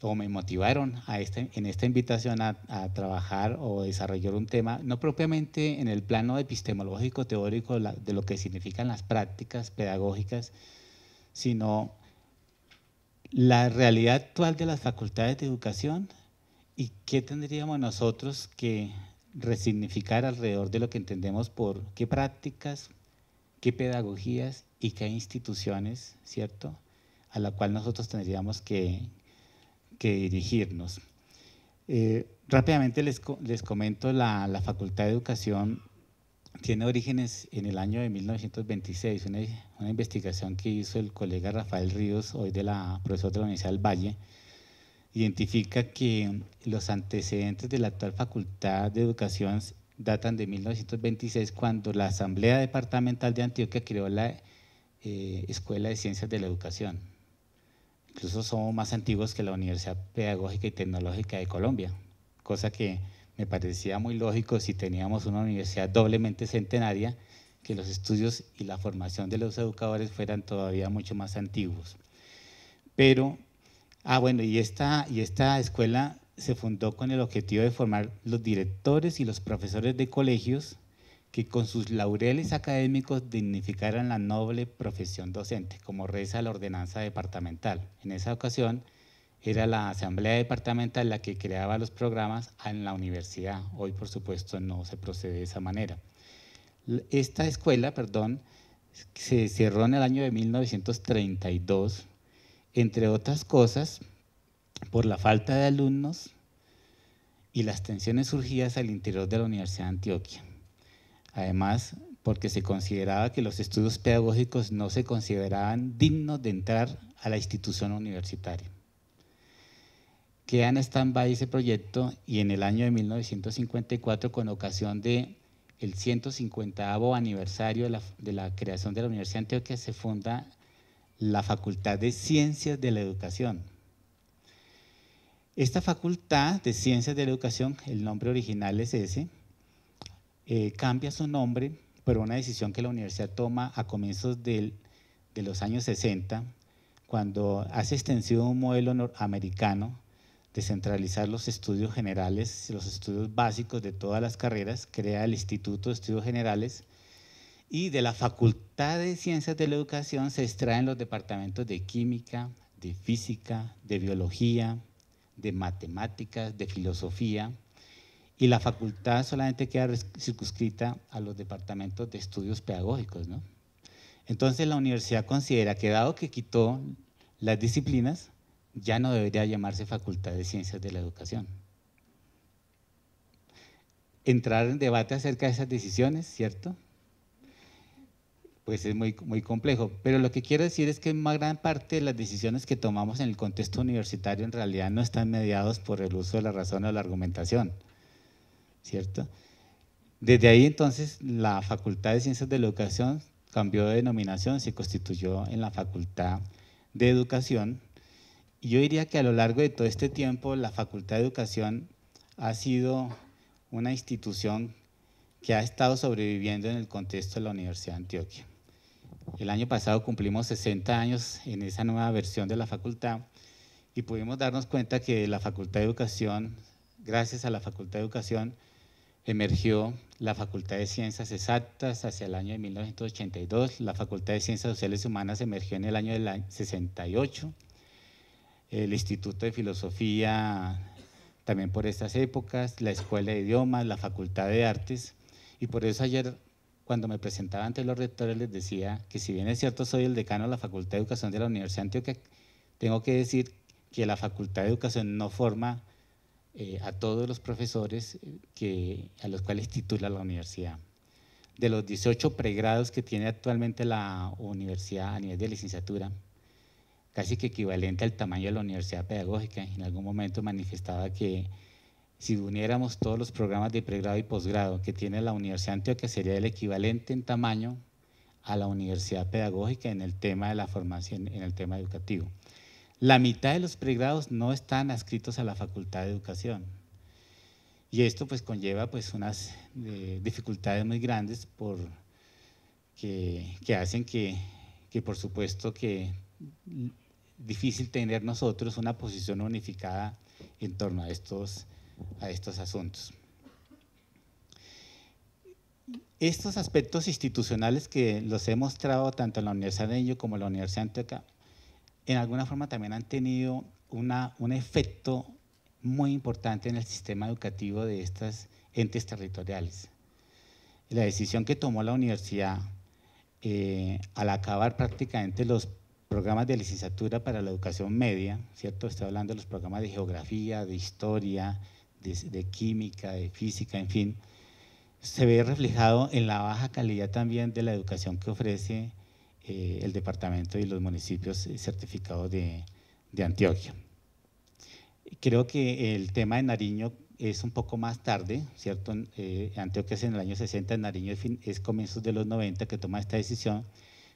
A: o me motivaron a este, en esta invitación a, trabajar o desarrollar un tema, no propiamente en el plano epistemológico, teórico, de lo que significan las prácticas pedagógicas, sino la realidad actual de las facultades de educación y qué tendríamos nosotros que resignificar alrededor de lo que entendemos por qué prácticas, qué pedagogías y qué instituciones, ¿cierto? A la cual nosotros tendríamos que, dirigirnos. Eh, rápidamente les, les comento la, la, Facultad de Educación tiene orígenes en el año de 1926, una, investigación que hizo el colega Rafael Ríos, hoy de la profesora de la Universidad del Valle, identifica que los antecedentes de la actual Facultad de Educación datan de 1926, cuando la Asamblea Departamental de Antioquia creó la eh, Escuela de Ciencias de la Educación. Incluso somos más antiguos que la Universidad Pedagógica y Tecnológica de Colombia, cosa que me parecía muy lógico si teníamos una universidad doblemente centenaria, que los estudios y la formación de los educadores fueran todavía mucho más antiguos. Pero, ah bueno, y esta, y esta escuela se fundó con el objetivo de formar los directores y los profesores de colegios que con sus laureles académicos dignificaran la noble profesión docente, como reza la ordenanza departamental. En esa ocasión, era la asamblea departamental la que creaba los programas en la universidad. Hoy, por supuesto, no se procede de esa manera. Esta escuela, perdón, se cerró en el año de 1932, entre otras cosas, por la falta de alumnos y las tensiones surgidas al interior de la Universidad de Antioquia. Además, porque se consideraba que los estudios pedagógicos no se consideraban dignos de entrar a la institución universitaria. Queda en stand-by ese proyecto y en el año de 1954, con ocasión de el 150 aniversario de la, creación de la Universidad de Antioquia, se funda la Facultad de Ciencias de la Educación. Esta Facultad de Ciencias de la Educación, el nombre original es ese, eh, cambia su nombre por una decisión que la universidad toma a comienzos del, de los años 60, cuando hace extensión un modelo americano descentralizar los estudios generales, los estudios básicos de todas las carreras, crea el Instituto de Estudios Generales y de la Facultad de Ciencias de la Educación se extraen los departamentos de química, de física, de biología, de matemáticas, de filosofía y la facultad solamente queda circunscrita a los departamentos de estudios pedagógicos. Entonces la universidad considera que dado que quitó las disciplinas, ya no debería llamarse Facultad de Ciencias de la Educación. Entrar en debate acerca de esas decisiones, ¿cierto? Pues es muy, muy complejo. Pero lo que quiero decir es que más gran parte de las decisiones que tomamos en el contexto universitario en realidad no están mediados por el uso de la razón o la argumentación, ¿cierto? Desde ahí entonces la Facultad de Ciencias de la Educación cambió de denominación, se constituyó en la Facultad de Educación y yo diría que a lo largo de todo este tiempo la Facultad de Educación ha sido una institución que ha estado sobreviviendo en el contexto de la Universidad de Antioquia. El año pasado cumplimos 60 años en esa nueva versión de la facultad y pudimos darnos cuenta que la Facultad de Educación, gracias a la Facultad de Educación, emergió la Facultad de Ciencias Exactas hacia el año de 1982, la Facultad de Ciencias Sociales Humanas emergió en el año del 68 el Instituto de Filosofía también por estas épocas, la Escuela de Idiomas, la Facultad de Artes, y por eso ayer cuando me presentaba ante los rectores les decía que si bien es cierto soy el decano de la Facultad de Educación de la Universidad de Antioquia, tengo que decir que la Facultad de Educación no forma eh, a todos los profesores eh, que, a los cuales titula la universidad. De los 18 pregrados que tiene actualmente la universidad a nivel de licenciatura, casi que equivalente al tamaño de la Universidad Pedagógica. En algún momento manifestaba que si uniéramos todos los programas de pregrado y posgrado que tiene la Universidad de Antioquia, sería el equivalente en tamaño a la Universidad Pedagógica en el tema de la formación, en el tema educativo. La mitad de los pregrados no están adscritos a la Facultad de Educación. Y esto pues conlleva pues unas eh, dificultades muy grandes por, que, hacen que, que por supuesto que difícil tener nosotros una posición unificada en torno a estos, a estos asuntos. Estos aspectos institucionales que los he mostrado tanto en la Universidad de Ello como en la Universidad de Antioquia, en alguna forma también han tenido una, un efecto muy importante en el sistema educativo de estas entes territoriales. La decisión que tomó la universidad eh, al acabar prácticamente los programas de licenciatura para la educación media, ¿cierto? Estoy hablando de los programas de geografía, de historia, de, química, de física, en fin, se ve reflejado en la baja calidad también de la educación que ofrece eh, el departamento y los municipios eh, certificados de, Antioquia. Creo que el tema de Nariño es un poco más tarde, ¿cierto? Eh, Antioquia es en el año 60, Nariño es, comienzos de los 90 que toma esta decisión,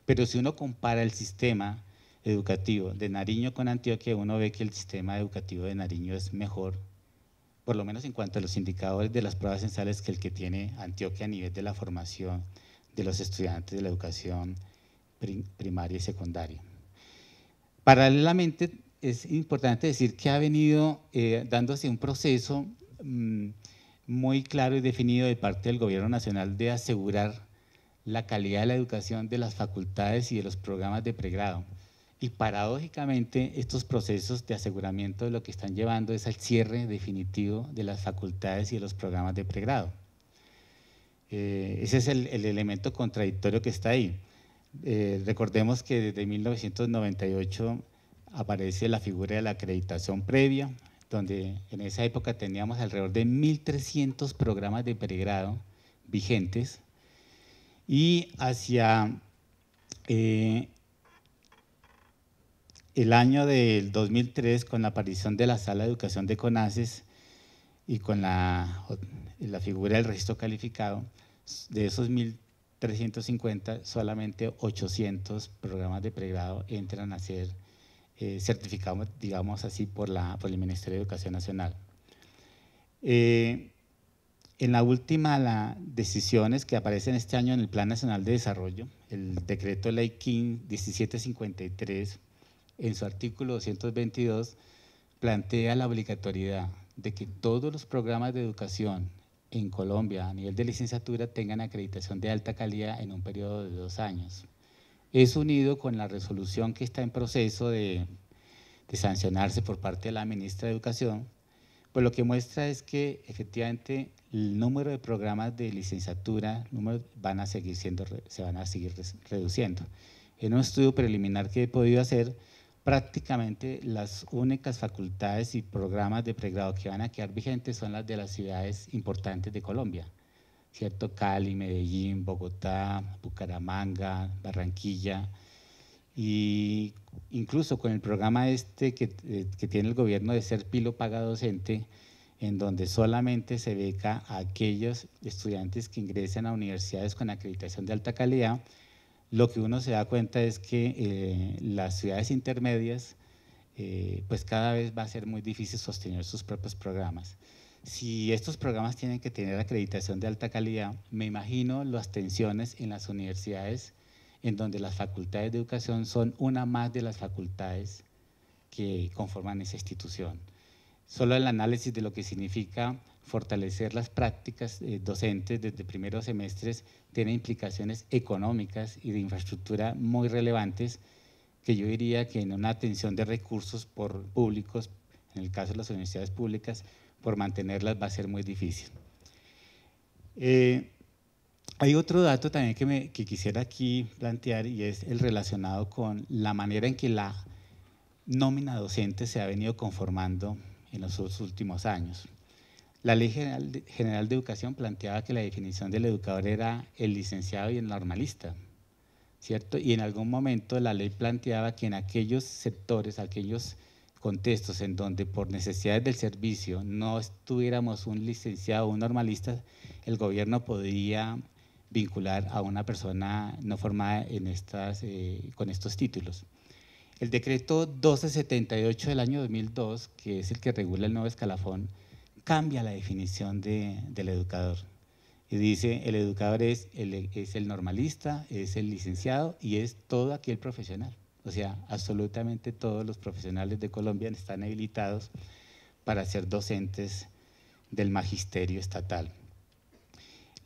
A: pero si uno compara el sistema educativo de Nariño con Antioquia, uno ve que el sistema educativo de Nariño es mejor, por lo menos en cuanto a los indicadores de las pruebas censales que el que tiene Antioquia a nivel de la formación de los estudiantes de la educación primaria y secundaria. Paralelamente, es importante decir que ha venido eh, dándose un proceso mm, muy claro y definido de parte del Gobierno Nacional de asegurar la calidad de la educación de las facultades y de los programas de pregrado y paradójicamente, estos procesos de aseguramiento lo que están llevando es al cierre definitivo de las facultades y de los programas de pregrado. Eh, ese es el, elemento contradictorio que está ahí. Eh, recordemos que desde 1998 aparece la figura de la acreditación previa, donde en esa época teníamos alrededor de 1.300 programas de pregrado vigentes y hacia eh, el año del 2003, con la aparición de la Sala de Educación de CONACES y con la, figura del registro calificado, de esos 1.350, solamente 800 programas de pregrado entran a ser eh, certificados, digamos así, por, la, por el Ministerio de Educación Nacional. Eh, en la última las decisiones que aparecen este año en el Plan Nacional de Desarrollo, el decreto ley 1753 en su artículo 222 plantea la obligatoriedad de que todos los programas de educación en Colombia a nivel de licenciatura tengan acreditación de alta calidad en un periodo de dos años. Es unido con la resolución que está en proceso de, de sancionarse por parte de la ministra de Educación, pues lo que muestra es que efectivamente el número de programas de licenciatura número, van a seguir siendo, se van a seguir reduciendo. En un estudio preliminar que he podido hacer, prácticamente las únicas facultades y programas de pregrado que van a quedar vigentes son las de las ciudades importantes de Colombia, ¿cierto? Cali, Medellín, Bogotá, Bucaramanga, Barranquilla. Y incluso con el programa este que, eh, tiene el gobierno de ser pilo paga docente, en donde solamente se beca a aquellos estudiantes que ingresen a universidades con acreditación de alta calidad, lo que uno se da cuenta es que eh, las ciudades intermedias, eh, pues cada vez va a ser muy difícil sostener sus propios programas. Si estos programas tienen que tener acreditación de alta calidad, me imagino las tensiones en las universidades, en donde las facultades de educación son una más de las facultades que conforman esa institución. Solo el análisis de lo que significa fortalecer las prácticas eh, docentes desde primeros semestres tiene implicaciones económicas y de infraestructura muy relevantes que yo diría que en una atención de recursos por públicos, en el caso de las universidades públicas, por mantenerlas va a ser muy difícil. Eh, hay otro dato también que, que quisiera aquí plantear y es el relacionado con la manera en que la nómina docente se ha venido conformando en los últimos años. La Ley General de Educación planteaba que la definición del educador era el licenciado y el normalista, ¿cierto? Y en algún momento la ley planteaba que en aquellos sectores, aquellos contextos en donde por necesidades del servicio no estuviéramos un licenciado o un normalista, el gobierno podía vincular a una persona no formada en estas, eh, con estos títulos. El decreto 1278 del año 2002, que es el que regula el nuevo escalafón, cambia la definición del educador. Y dice, el educador es el, es el normalista, es el licenciado y es todo el profesional. O sea, absolutamente todos los profesionales de Colombia están habilitados para ser docentes del magisterio estatal.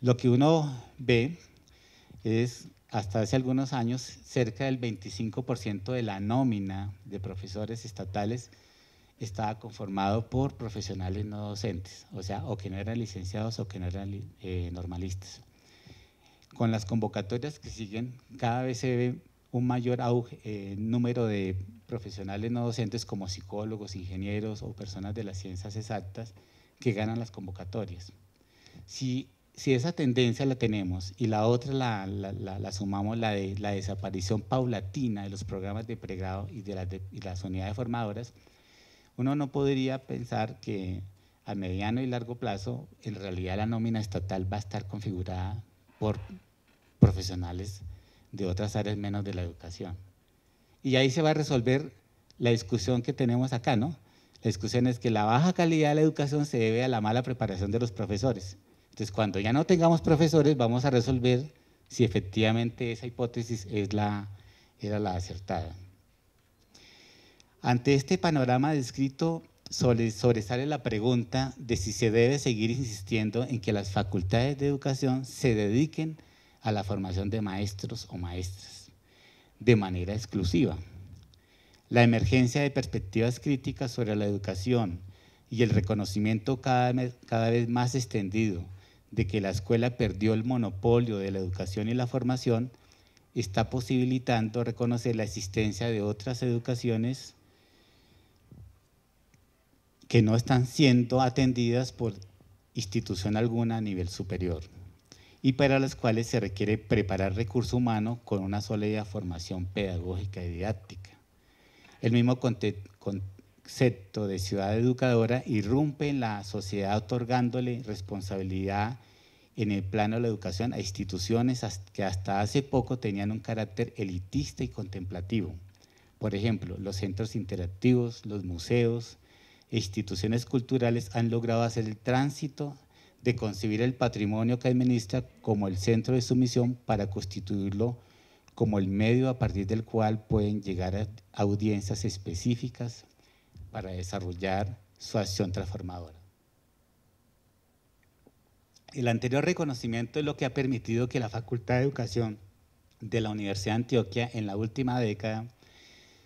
A: Lo que uno ve es, hasta hace algunos años, cerca del 25% de la nómina de profesores estatales estaba conformado por profesionales no docentes, o sea, o que no eran licenciados o que no eran eh, normalistas. Con las convocatorias que siguen, cada vez se ve un mayor auge, eh, número de profesionales no docentes como psicólogos, ingenieros o personas de las ciencias exactas que ganan las convocatorias. Si, si esa tendencia la tenemos y la otra la, la, sumamos, la de la desaparición paulatina de los programas de pregrado y de las unidades formadoras, uno no podría pensar que a mediano y largo plazo en realidad la nómina estatal va a estar configurada por profesionales de otras áreas menos de la educación. Y ahí se va a resolver la discusión que tenemos acá, ¿no? La discusión es que la baja calidad de la educación se debe a la mala preparación de los profesores. Entonces, cuando ya no tengamos profesores, vamos a resolver si efectivamente esa hipótesis es era la acertada. Ante este panorama descrito, sobresale la pregunta de si se debe seguir insistiendo en que las facultades de educación se dediquen a la formación de maestros o maestras de manera exclusiva. La emergencia de perspectivas críticas sobre la educación y el reconocimiento cada, vez más extendido de que la escuela perdió el monopolio de la educación y la formación está posibilitando reconocer la existencia de otras educaciones que no están siendo atendidas por institución alguna a nivel superior y para las cuales se requiere preparar recurso humano con una sólida formación pedagógica y didáctica. El mismo concepto de ciudad educadora irrumpe en la sociedad otorgándole responsabilidad en el plano de la educación a instituciones que hasta hace poco tenían un carácter elitista y contemplativo. Por ejemplo, los centros interactivos, los museos, e instituciones culturales han logrado hacer el tránsito de concebir el patrimonio que administra como el centro de su misión para constituirlo como el medio a partir del cual pueden llegar a audiencias específicas para desarrollar su acción transformadora. El anterior reconocimiento es lo que ha permitido que la Facultad de Educación de la Universidad de Antioquia en la última década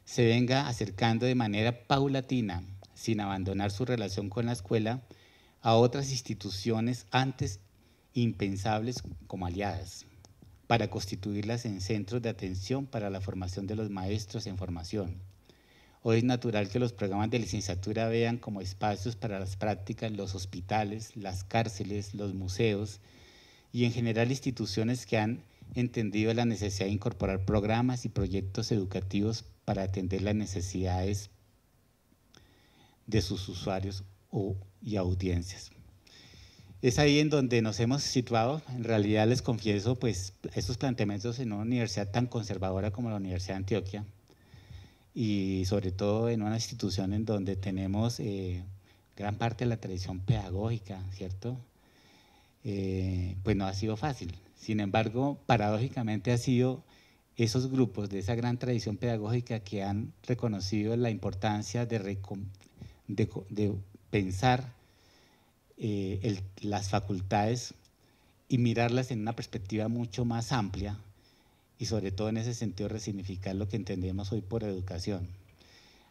A: se venga acercando de manera paulatina sin abandonar su relación con la escuela, a otras instituciones antes impensables como aliadas, para constituirlas en centros de atención para la formación de los maestros en formación. Hoy es natural que los programas de licenciatura vean como espacios para las prácticas los hospitales, las cárceles, los museos y en general instituciones que han entendido la necesidad de incorporar programas y proyectos educativos para atender las necesidades de sus usuarios y audiencias. Es ahí en donde nos hemos situado. En realidad les confieso, pues, estos planteamientos en una universidad tan conservadora como la Universidad de Antioquia y sobre todo en una institución en donde tenemos eh, gran parte de la tradición pedagógica, ¿cierto? Eh, pues no ha sido fácil. Sin embargo, paradójicamente ha sido esos grupos de esa gran tradición pedagógica que han reconocido la importancia de de, pensar eh, las facultades y mirarlas en una perspectiva mucho más amplia y sobre todo en ese sentido resignificar lo que entendemos hoy por educación.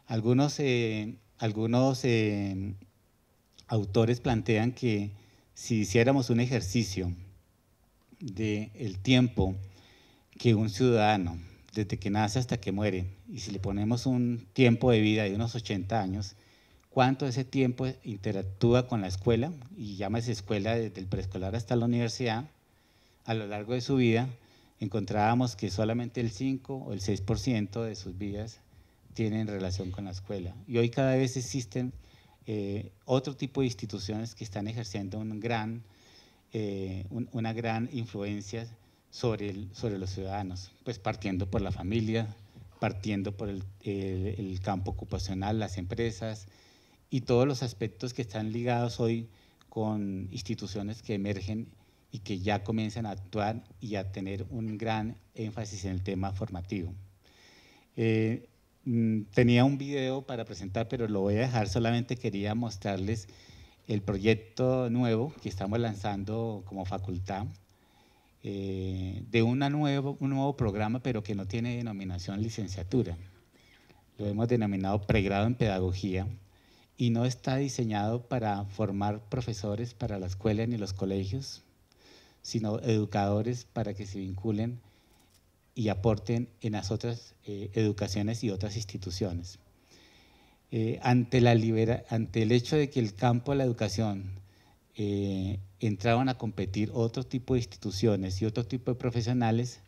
A: Algunos, eh, eh, autores plantean que si hiciéramos un ejercicio del el tiempo que un ciudadano, desde que nace hasta que muere, y si le ponemos un tiempo de vida de unos 80 años, cuánto ese tiempo interactúa con la escuela, y esa escuela desde el preescolar hasta la universidad, a lo largo de su vida, encontrábamos que solamente el 5 o el 6% de sus vidas tienen relación con la escuela. Y hoy cada vez existen eh, otro tipo de instituciones que están ejerciendo un gran, eh, una gran influencia sobre, sobre los ciudadanos, pues partiendo por la familia, partiendo por el campo ocupacional, las empresas, y todos los aspectos que están ligados hoy con instituciones que emergen y que ya comienzan a actuar y a tener un gran énfasis en el tema formativo. Eh, mm, tenía un video para presentar, pero lo voy a dejar, solamente quería mostrarles el proyecto nuevo que estamos lanzando como facultad, eh, de una nuevo, un nuevo programa, pero que no tiene denominación licenciatura. Lo hemos denominado pregrado en pedagogía, y no está diseñado para formar profesores para la escuela ni los colegios, sino educadores para que se vinculen y aporten en las otras eh, educaciones y otras instituciones. Eh, ante, la ante el hecho de que el campo de la educación eh, entraban a competir otro tipo de instituciones y otro tipo de profesionales,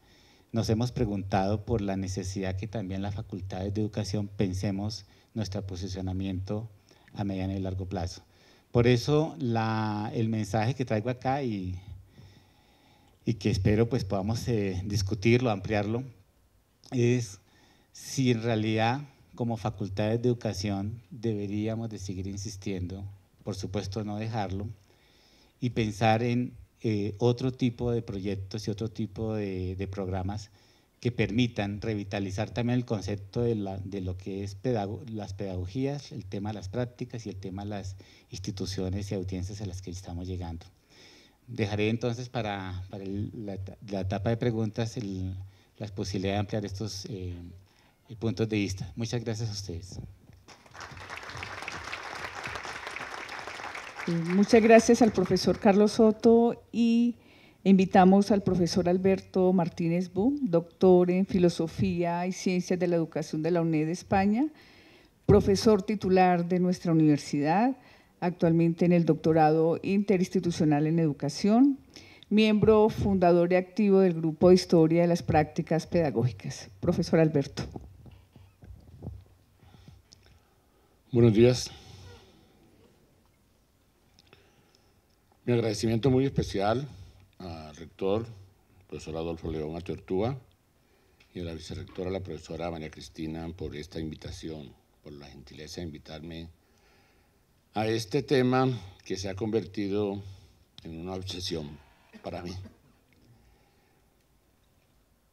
A: nos hemos preguntado por la necesidad que también las facultades de educación pensemos nuestro posicionamiento a mediano y largo plazo. Por eso el mensaje que traigo acá y, que espero pues podamos eh, discutirlo, ampliarlo, es si en realidad como facultades de educación deberíamos de seguir insistiendo, por supuesto no dejarlo, y pensar en eh, otro tipo de proyectos y otro tipo de programas que permitan revitalizar también el concepto de, lo que es las pedagogías, el tema de las prácticas y el tema de las instituciones y audiencias a las que estamos llegando. Dejaré entonces para, la, etapa de preguntas la las posibilidades de ampliar estos eh, eh, puntos de vista. Muchas gracias a ustedes.
B: Muchas gracias al profesor Carlos Soto y Invitamos al profesor Alberto Martínez Bu, doctor en Filosofía y Ciencias de la Educación de la UNED España, profesor titular de nuestra universidad, actualmente en el doctorado interinstitucional en educación, miembro fundador y activo del Grupo de Historia de las Prácticas Pedagógicas. Profesor Alberto.
D: Buenos días. Mi agradecimiento muy especial al rector, el profesor Adolfo León Atertúa, y a la vicerectora, la profesora María Cristina, por esta invitación, por la gentileza de invitarme a este tema que se ha convertido en una obsesión para mí.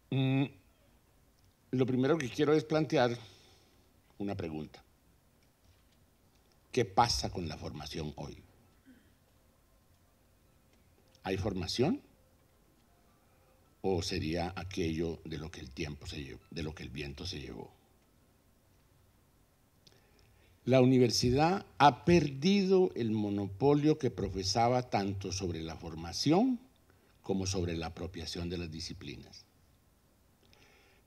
D: Mm, lo primero que quiero es plantear una pregunta. ¿Qué pasa con la formación hoy? ¿Hay formación? ¿O sería aquello de lo que el tiempo se de lo que el viento se llevó? La universidad ha perdido el monopolio que profesaba tanto sobre la formación como sobre la apropiación de las disciplinas.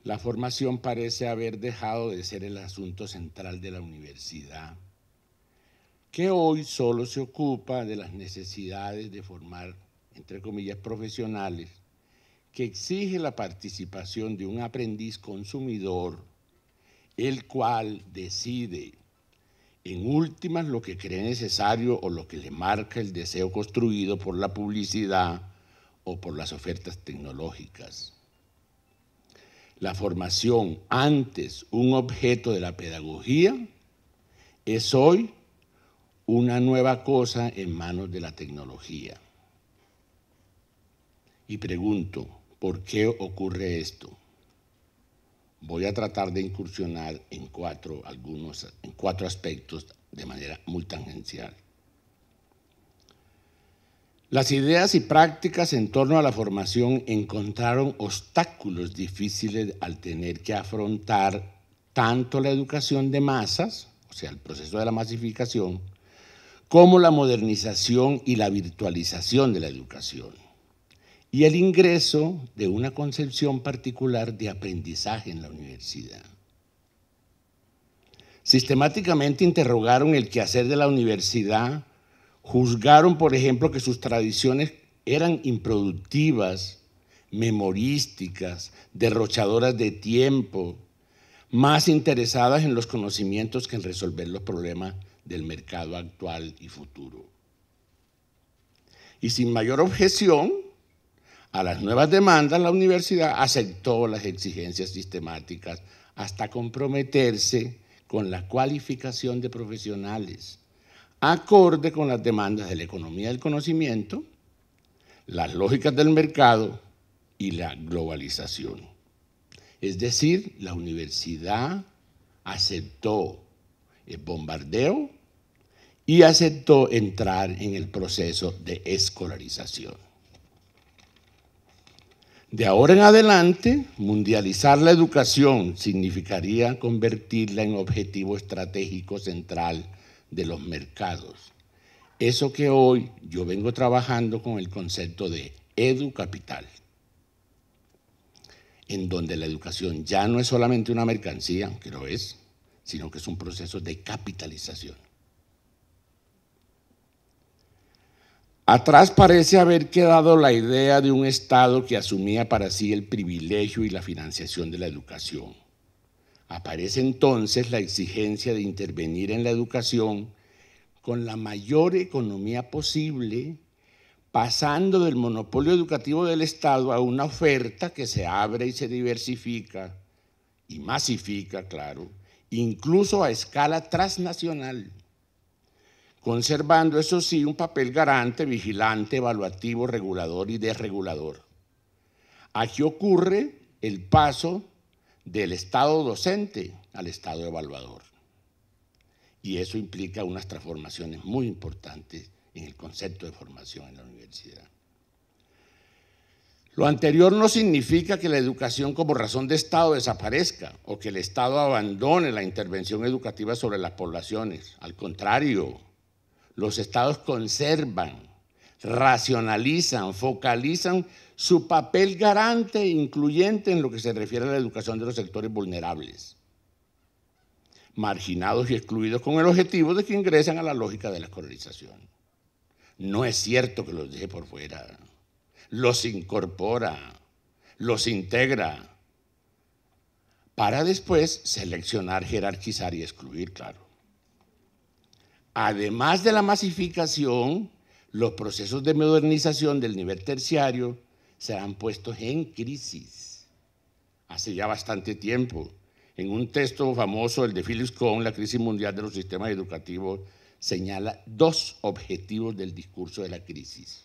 D: La formación parece haber dejado de ser el asunto central de la universidad, que hoy solo se ocupa de las necesidades de formar entre comillas, profesionales, que exige la participación de un aprendiz consumidor, el cual decide en últimas lo que cree necesario o lo que le marca el deseo construido por la publicidad o por las ofertas tecnológicas. La formación, antes un objeto de la pedagogía, es hoy una nueva cosa en manos de la tecnología y pregunto, ¿por qué ocurre esto? Voy a tratar de incursionar en cuatro, algunos, en cuatro aspectos de manera muy tangencial. Las ideas y prácticas en torno a la formación encontraron obstáculos difíciles al tener que afrontar tanto la educación de masas, o sea, el proceso de la masificación, como la modernización y la virtualización de la educación y el ingreso de una concepción particular de aprendizaje en la universidad. Sistemáticamente interrogaron el quehacer de la universidad, juzgaron, por ejemplo, que sus tradiciones eran improductivas, memorísticas, derrochadoras de tiempo, más interesadas en los conocimientos que en resolver los problemas del mercado actual y futuro. Y sin mayor objeción, a las nuevas demandas, la universidad aceptó las exigencias sistemáticas hasta comprometerse con la cualificación de profesionales, acorde con las demandas de la economía del conocimiento, las lógicas del mercado y la globalización. Es decir, la universidad aceptó el bombardeo y aceptó entrar en el proceso de escolarización. De ahora en adelante, mundializar la educación significaría convertirla en objetivo estratégico central de los mercados. Eso que hoy yo vengo trabajando con el concepto de educapital, en donde la educación ya no es solamente una mercancía, aunque lo es, sino que es un proceso de capitalización. Atrás parece haber quedado la idea de un Estado que asumía para sí el privilegio y la financiación de la educación. Aparece entonces la exigencia de intervenir en la educación con la mayor economía posible, pasando del monopolio educativo del Estado a una oferta que se abre y se diversifica y masifica, claro, incluso a escala transnacional conservando, eso sí, un papel garante, vigilante, evaluativo, regulador y desregulador. Aquí ocurre el paso del estado docente al estado evaluador. Y eso implica unas transformaciones muy importantes en el concepto de formación en la universidad. Lo anterior no significa que la educación como razón de Estado desaparezca o que el Estado abandone la intervención educativa sobre las poblaciones. Al contrario, los estados conservan, racionalizan, focalizan su papel garante e incluyente en lo que se refiere a la educación de los sectores vulnerables, marginados y excluidos con el objetivo de que ingresen a la lógica de la escolarización. No es cierto que los deje por fuera, los incorpora, los integra, para después seleccionar, jerarquizar y excluir, claro además de la masificación, los procesos de modernización del nivel terciario se han puesto en crisis. Hace ya bastante tiempo, en un texto famoso, el de Phillips Cohn, La crisis mundial de los sistemas educativos, señala dos objetivos del discurso de la crisis.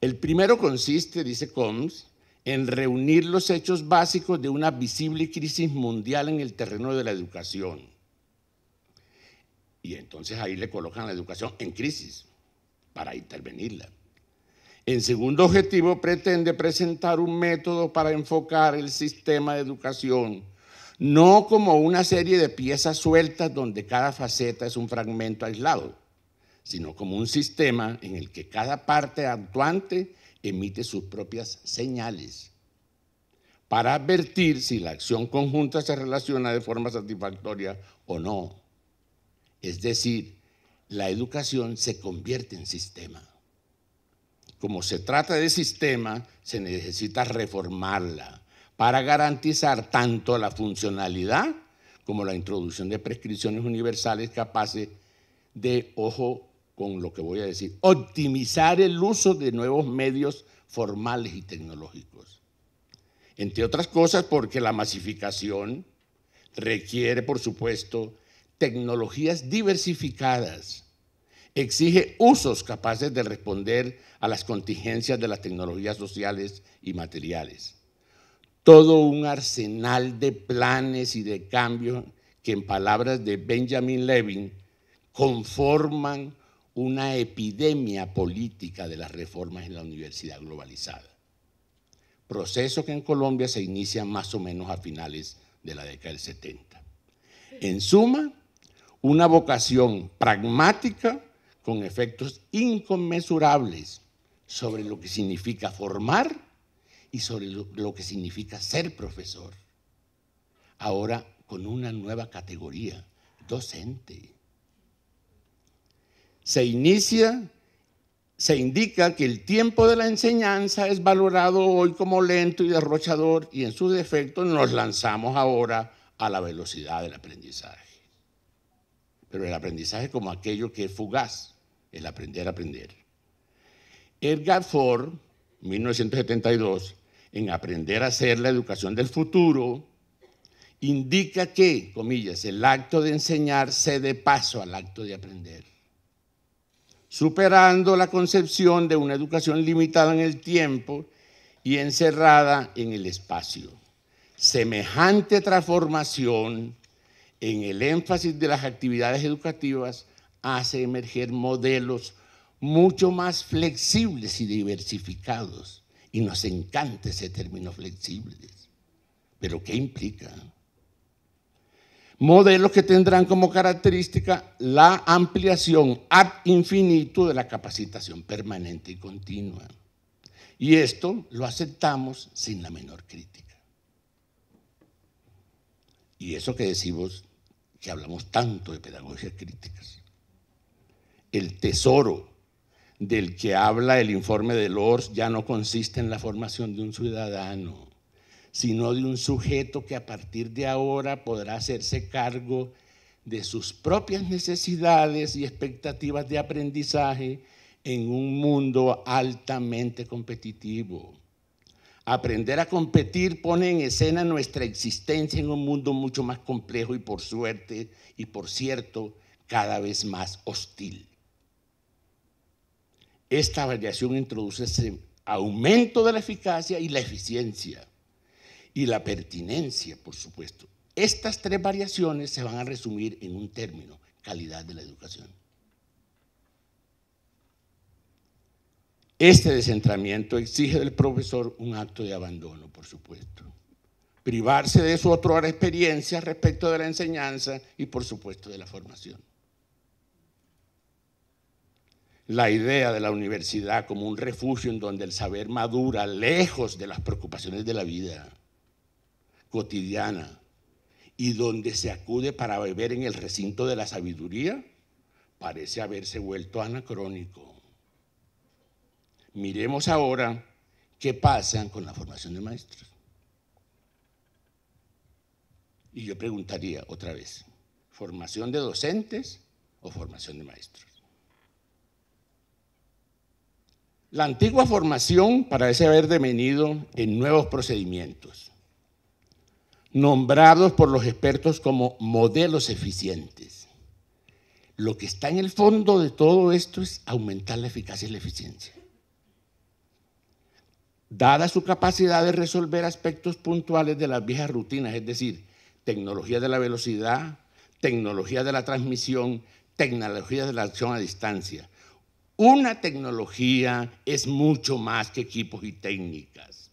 D: El primero consiste, dice Combs, en reunir los hechos básicos de una visible crisis mundial en el terreno de la educación y entonces ahí le colocan la educación en crisis para intervenirla. En segundo objetivo, pretende presentar un método para enfocar el sistema de educación, no como una serie de piezas sueltas donde cada faceta es un fragmento aislado, sino como un sistema en el que cada parte actuante emite sus propias señales para advertir si la acción conjunta se relaciona de forma satisfactoria o no. Es decir, la educación se convierte en sistema. Como se trata de sistema, se necesita reformarla para garantizar tanto la funcionalidad como la introducción de prescripciones universales capaces de, ojo con lo que voy a decir, optimizar el uso de nuevos medios formales y tecnológicos. Entre otras cosas porque la masificación requiere, por supuesto, tecnologías diversificadas, exige usos capaces de responder a las contingencias de las tecnologías sociales y materiales. Todo un arsenal de planes y de cambios que en palabras de Benjamin Levin conforman una epidemia política de las reformas en la universidad globalizada. Proceso que en Colombia se inicia más o menos a finales de la década del 70. En suma, una vocación pragmática con efectos inconmensurables sobre lo que significa formar y sobre lo que significa ser profesor. Ahora con una nueva categoría, docente. Se inicia, se indica que el tiempo de la enseñanza es valorado hoy como lento y derrochador y en su defecto nos lanzamos ahora a la velocidad del aprendizaje pero el aprendizaje como aquello que es fugaz, el aprender a aprender. Edgar Ford, 1972, en Aprender a ser la educación del futuro, indica que, comillas, el acto de enseñar se de paso al acto de aprender, superando la concepción de una educación limitada en el tiempo y encerrada en el espacio. Semejante transformación en el énfasis de las actividades educativas hace emerger modelos mucho más flexibles y diversificados. Y nos encanta ese término flexibles. Pero ¿qué implica? Modelos que tendrán como característica la ampliación ad infinito de la capacitación permanente y continua. Y esto lo aceptamos sin la menor crítica. Y eso que decimos que hablamos tanto de pedagogías críticas. El tesoro del que habla el informe de Lors ya no consiste en la formación de un ciudadano, sino de un sujeto que a partir de ahora podrá hacerse cargo de sus propias necesidades y expectativas de aprendizaje en un mundo altamente competitivo. Aprender a competir pone en escena nuestra existencia en un mundo mucho más complejo y por suerte, y por cierto, cada vez más hostil. Esta variación introduce ese aumento de la eficacia y la eficiencia y la pertinencia, por supuesto. Estas tres variaciones se van a resumir en un término, calidad de la educación. Este descentramiento exige del profesor un acto de abandono, por supuesto. Privarse de su otra experiencia respecto de la enseñanza y, por supuesto, de la formación. La idea de la universidad como un refugio en donde el saber madura lejos de las preocupaciones de la vida cotidiana y donde se acude para beber en el recinto de la sabiduría parece haberse vuelto anacrónico Miremos ahora qué pasa con la formación de maestros. Y yo preguntaría otra vez, ¿formación de docentes o formación de maestros? La antigua formación parece haber devenido en nuevos procedimientos, nombrados por los expertos como modelos eficientes. Lo que está en el fondo de todo esto es aumentar la eficacia y la eficiencia dada su capacidad de resolver aspectos puntuales de las viejas rutinas, es decir, tecnología de la velocidad, tecnología de la transmisión, tecnología de la acción a distancia. Una tecnología es mucho más que equipos y técnicas.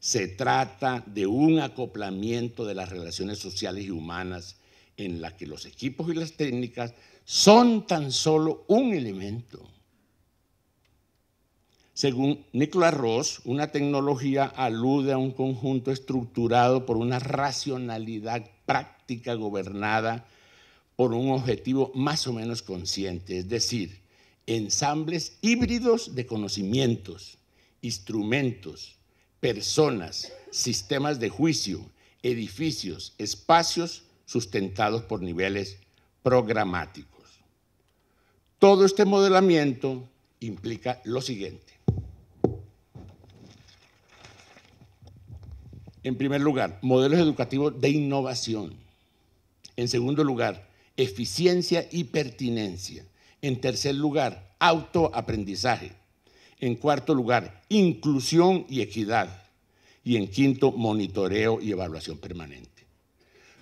D: Se trata de un acoplamiento de las relaciones sociales y humanas en la que los equipos y las técnicas son tan solo un elemento. Según Nicolás Ross, una tecnología alude a un conjunto estructurado por una racionalidad práctica gobernada por un objetivo más o menos consciente, es decir, ensambles híbridos de conocimientos, instrumentos, personas, sistemas de juicio, edificios, espacios sustentados por niveles programáticos. Todo este modelamiento implica lo siguiente. en primer lugar, modelos educativos de innovación. En segundo lugar, eficiencia y pertinencia. En tercer lugar, autoaprendizaje. En cuarto lugar, inclusión y equidad. Y en quinto, monitoreo y evaluación permanente.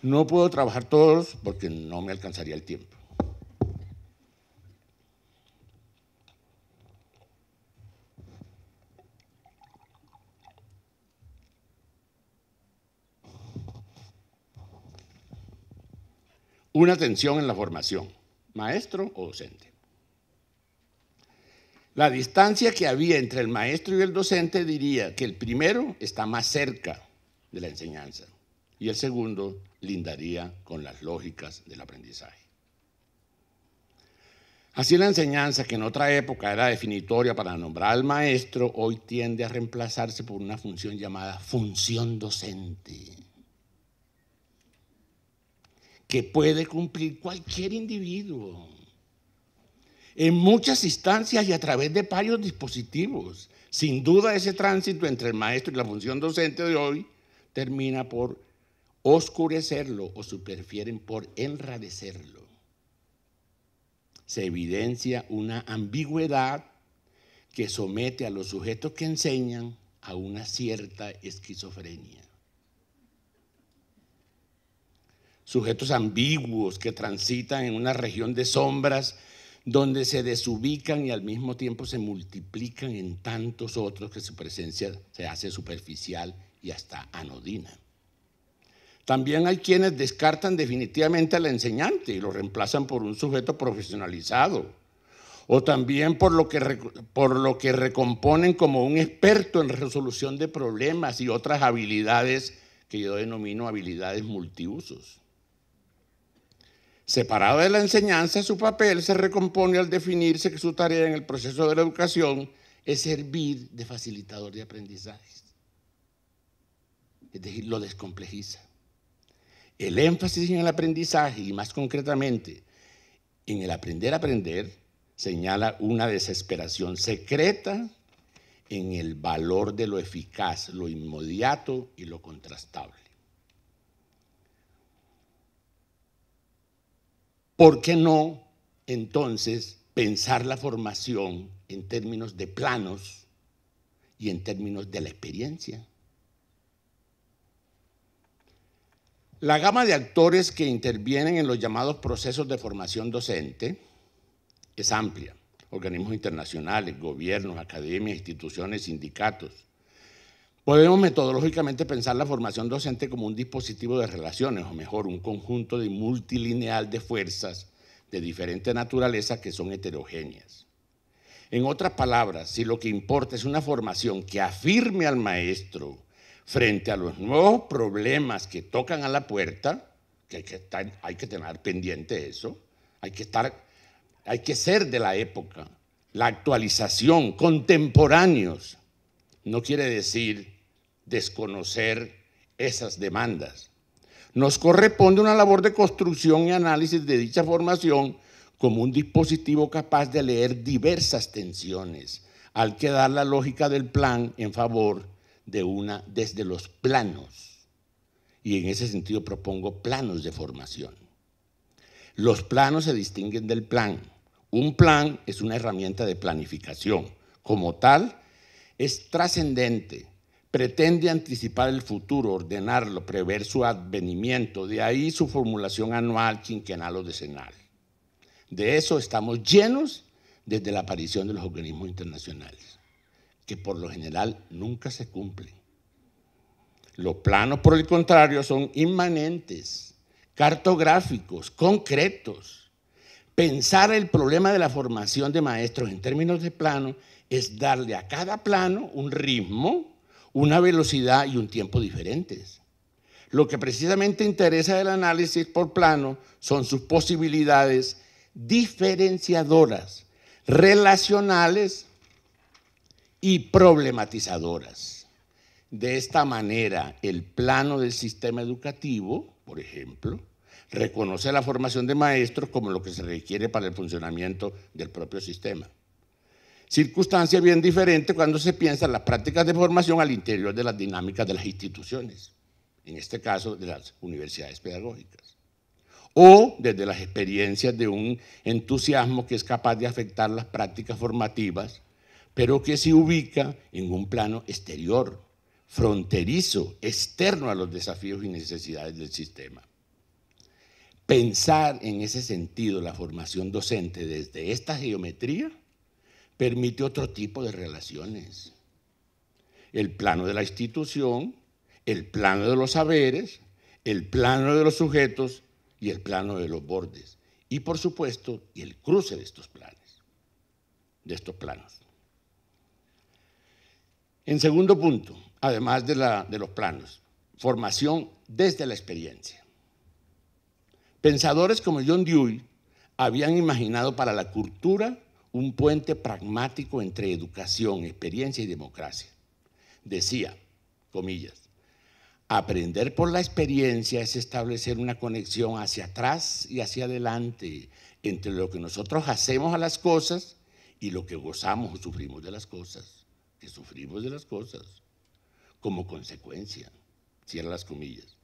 D: No puedo trabajar todos porque no me alcanzaría el tiempo. una tensión en la formación, maestro o docente. La distancia que había entre el maestro y el docente diría que el primero está más cerca de la enseñanza y el segundo lindaría con las lógicas del aprendizaje. Así la enseñanza, que en otra época era definitoria para nombrar al maestro, hoy tiende a reemplazarse por una función llamada función docente que puede cumplir cualquier individuo en muchas instancias y a través de varios dispositivos. Sin duda ese tránsito entre el maestro y la función docente de hoy termina por oscurecerlo o si prefieren por enradecerlo. Se evidencia una ambigüedad que somete a los sujetos que enseñan a una cierta esquizofrenia. sujetos ambiguos que transitan en una región de sombras donde se desubican y al mismo tiempo se multiplican en tantos otros que su presencia se hace superficial y hasta anodina. También hay quienes descartan definitivamente al enseñante y lo reemplazan por un sujeto profesionalizado, o también por lo, que, por lo que recomponen como un experto en resolución de problemas y otras habilidades que yo denomino habilidades multiusos. Separado de la enseñanza, su papel se recompone al definirse que su tarea en el proceso de la educación es servir de facilitador de aprendizajes. Es decir, lo descomplejiza. El énfasis en el aprendizaje y más concretamente en el aprender a aprender señala una desesperación secreta en el valor de lo eficaz, lo inmediato y lo contrastable. ¿por qué no entonces pensar la formación en términos de planos y en términos de la experiencia? La gama de actores que intervienen en los llamados procesos de formación docente es amplia. Organismos internacionales, gobiernos, academias, instituciones, sindicatos Podemos metodológicamente pensar la formación docente como un dispositivo de relaciones, o mejor, un conjunto de multilineal de fuerzas de diferente naturaleza que son heterogéneas. En otras palabras, si lo que importa es una formación que afirme al maestro frente a los nuevos problemas que tocan a la puerta, que hay que, hay que tener pendiente eso, hay que, estar, hay que ser de la época, la actualización, contemporáneos, no quiere decir desconocer esas demandas. Nos corresponde una labor de construcción y análisis de dicha formación como un dispositivo capaz de leer diversas tensiones, al que dar la lógica del plan en favor de una desde los planos. Y en ese sentido propongo planos de formación. Los planos se distinguen del plan. Un plan es una herramienta de planificación. Como tal, es trascendente pretende anticipar el futuro, ordenarlo, prever su advenimiento, de ahí su formulación anual, quinquenal o decenal. De eso estamos llenos desde la aparición de los organismos internacionales, que por lo general nunca se cumplen. Los planos, por el contrario, son inmanentes, cartográficos, concretos. Pensar el problema de la formación de maestros en términos de plano es darle a cada plano un ritmo, una velocidad y un tiempo diferentes. Lo que precisamente interesa del análisis por plano son sus posibilidades diferenciadoras, relacionales y problematizadoras. De esta manera, el plano del sistema educativo, por ejemplo, reconoce la formación de maestros como lo que se requiere para el funcionamiento del propio sistema circunstancia bien diferente cuando se piensa en las prácticas de formación al interior de las dinámicas de las instituciones, en este caso de las universidades pedagógicas, o desde las experiencias de un entusiasmo que es capaz de afectar las prácticas formativas, pero que se ubica en un plano exterior, fronterizo, externo a los desafíos y necesidades del sistema. Pensar en ese sentido la formación docente desde esta geometría permite otro tipo de relaciones. El plano de la institución, el plano de los saberes, el plano de los sujetos y el plano de los bordes. Y por supuesto, el cruce de estos planes, de estos planos. En segundo punto, además de, de los planos, formación desde la experiencia. Pensadores como John Dewey habían imaginado para la cultura un puente pragmático entre educación, experiencia y democracia. Decía, comillas, aprender por la experiencia es establecer una conexión hacia atrás y hacia adelante entre lo que nosotros hacemos a las cosas y lo que gozamos o sufrimos de las cosas, que sufrimos de las cosas, como consecuencia, cierra las comillas.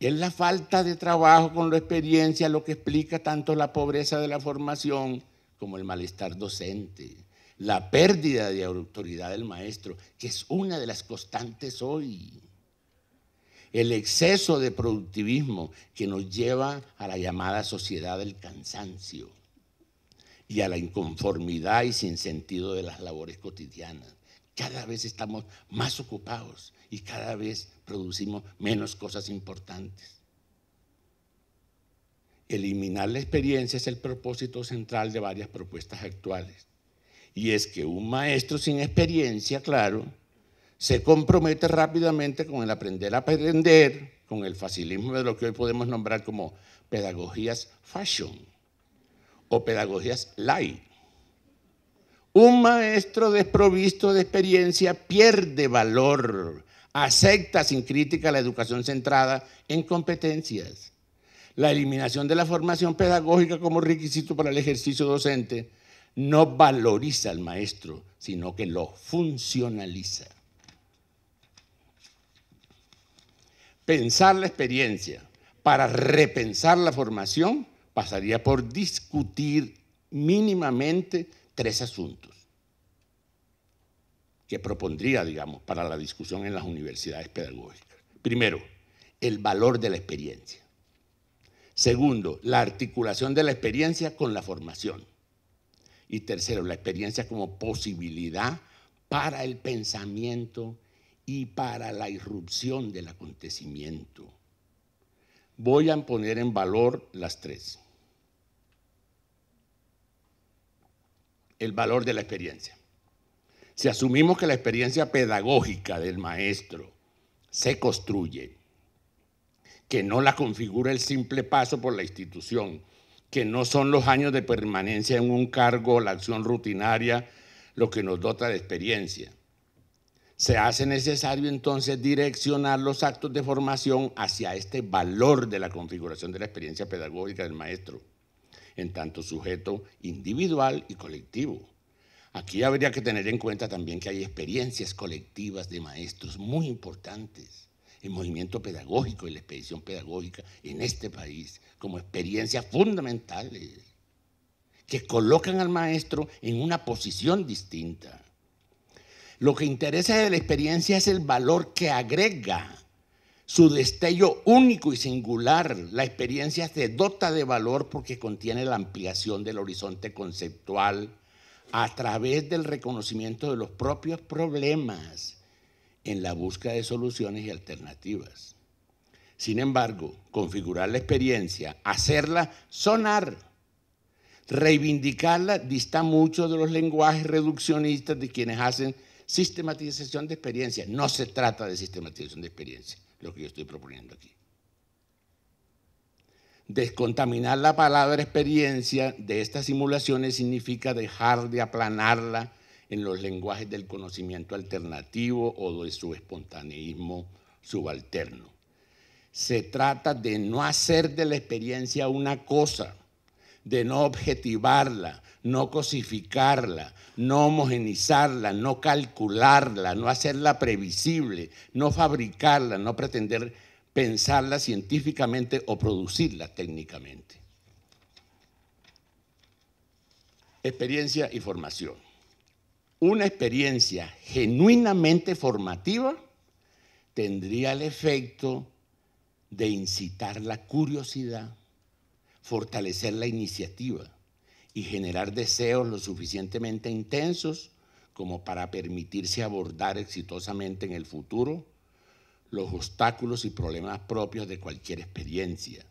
D: Es la falta de trabajo con la experiencia lo que explica tanto la pobreza de la formación, como el malestar docente, la pérdida de autoridad del maestro, que es una de las constantes hoy, el exceso de productivismo que nos lleva a la llamada sociedad del cansancio y a la inconformidad y sin sentido de las labores cotidianas. Cada vez estamos más ocupados y cada vez producimos menos cosas importantes. Eliminar la experiencia es el propósito central de varias propuestas actuales. Y es que un maestro sin experiencia, claro, se compromete rápidamente con el aprender a aprender, con el facilismo de lo que hoy podemos nombrar como pedagogías fashion o pedagogías light. Un maestro desprovisto de experiencia pierde valor, acepta sin crítica la educación centrada en competencias la eliminación de la formación pedagógica como requisito para el ejercicio docente no valoriza al maestro, sino que lo funcionaliza. Pensar la experiencia para repensar la formación pasaría por discutir mínimamente tres asuntos que propondría, digamos, para la discusión en las universidades pedagógicas. Primero, el valor de la experiencia. Segundo, la articulación de la experiencia con la formación. Y tercero, la experiencia como posibilidad para el pensamiento y para la irrupción del acontecimiento. Voy a poner en valor las tres. El valor de la experiencia. Si asumimos que la experiencia pedagógica del maestro se construye que no la configura el simple paso por la institución, que no son los años de permanencia en un cargo o la acción rutinaria lo que nos dota de experiencia. Se hace necesario entonces direccionar los actos de formación hacia este valor de la configuración de la experiencia pedagógica del maestro, en tanto sujeto individual y colectivo. Aquí habría que tener en cuenta también que hay experiencias colectivas de maestros muy importantes el movimiento pedagógico y la expedición pedagógica en este país como experiencias fundamentales eh, que colocan al maestro en una posición distinta. Lo que interesa de la experiencia es el valor que agrega su destello único y singular. La experiencia se dota de valor porque contiene la ampliación del horizonte conceptual a través del reconocimiento de los propios problemas en la búsqueda de soluciones y alternativas. Sin embargo, configurar la experiencia, hacerla sonar, reivindicarla, dista mucho de los lenguajes reduccionistas de quienes hacen sistematización de experiencia. No se trata de sistematización de experiencia, lo que yo estoy proponiendo aquí. Descontaminar la palabra experiencia de estas simulaciones significa dejar de aplanarla en los lenguajes del conocimiento alternativo o de su espontaneísmo subalterno. Se trata de no hacer de la experiencia una cosa, de no objetivarla, no cosificarla, no homogenizarla, no calcularla, no hacerla previsible, no fabricarla, no pretender pensarla científicamente o producirla técnicamente. Experiencia y formación una experiencia genuinamente formativa tendría el efecto de incitar la curiosidad, fortalecer la iniciativa y generar deseos lo suficientemente intensos como para permitirse abordar exitosamente en el futuro los obstáculos y problemas propios de cualquier experiencia.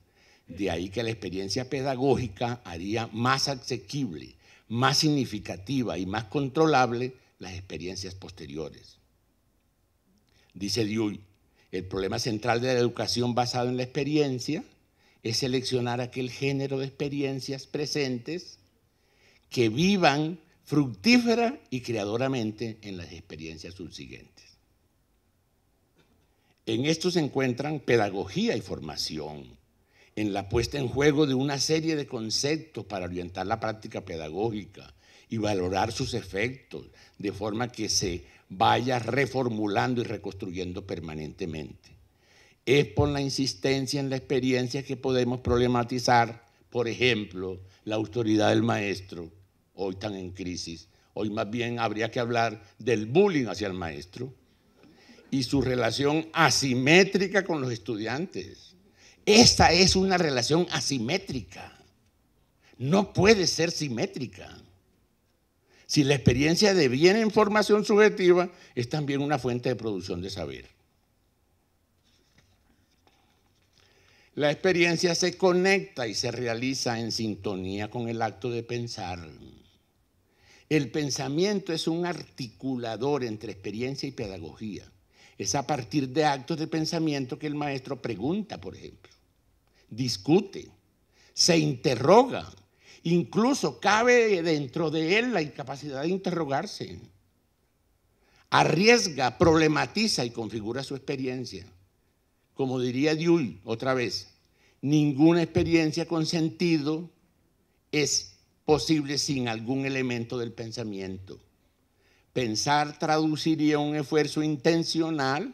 D: De ahí que la experiencia pedagógica haría más asequible más significativa y más controlable las experiencias posteriores. Dice Dewey, el problema central de la educación basada en la experiencia es seleccionar aquel género de experiencias presentes que vivan fructífera y creadoramente en las experiencias subsiguientes. En esto se encuentran pedagogía y formación, en la puesta en juego de una serie de conceptos para orientar la práctica pedagógica y valorar sus efectos, de forma que se vaya reformulando y reconstruyendo permanentemente. Es por la insistencia en la experiencia que podemos problematizar, por ejemplo, la autoridad del maestro, hoy tan en crisis. Hoy más bien habría que hablar del bullying hacia el maestro y su relación asimétrica con los estudiantes esta es una relación asimétrica. No puede ser simétrica. Si la experiencia deviene en formación subjetiva, es también una fuente de producción de saber. La experiencia se conecta y se realiza en sintonía con el acto de pensar. El pensamiento es un articulador entre experiencia y pedagogía. Es a partir de actos de pensamiento que el maestro pregunta, por ejemplo discute, se interroga, incluso cabe dentro de él la incapacidad de interrogarse, arriesga, problematiza y configura su experiencia. Como diría Dewey otra vez, ninguna experiencia con sentido es posible sin algún elemento del pensamiento. Pensar traduciría un esfuerzo intencional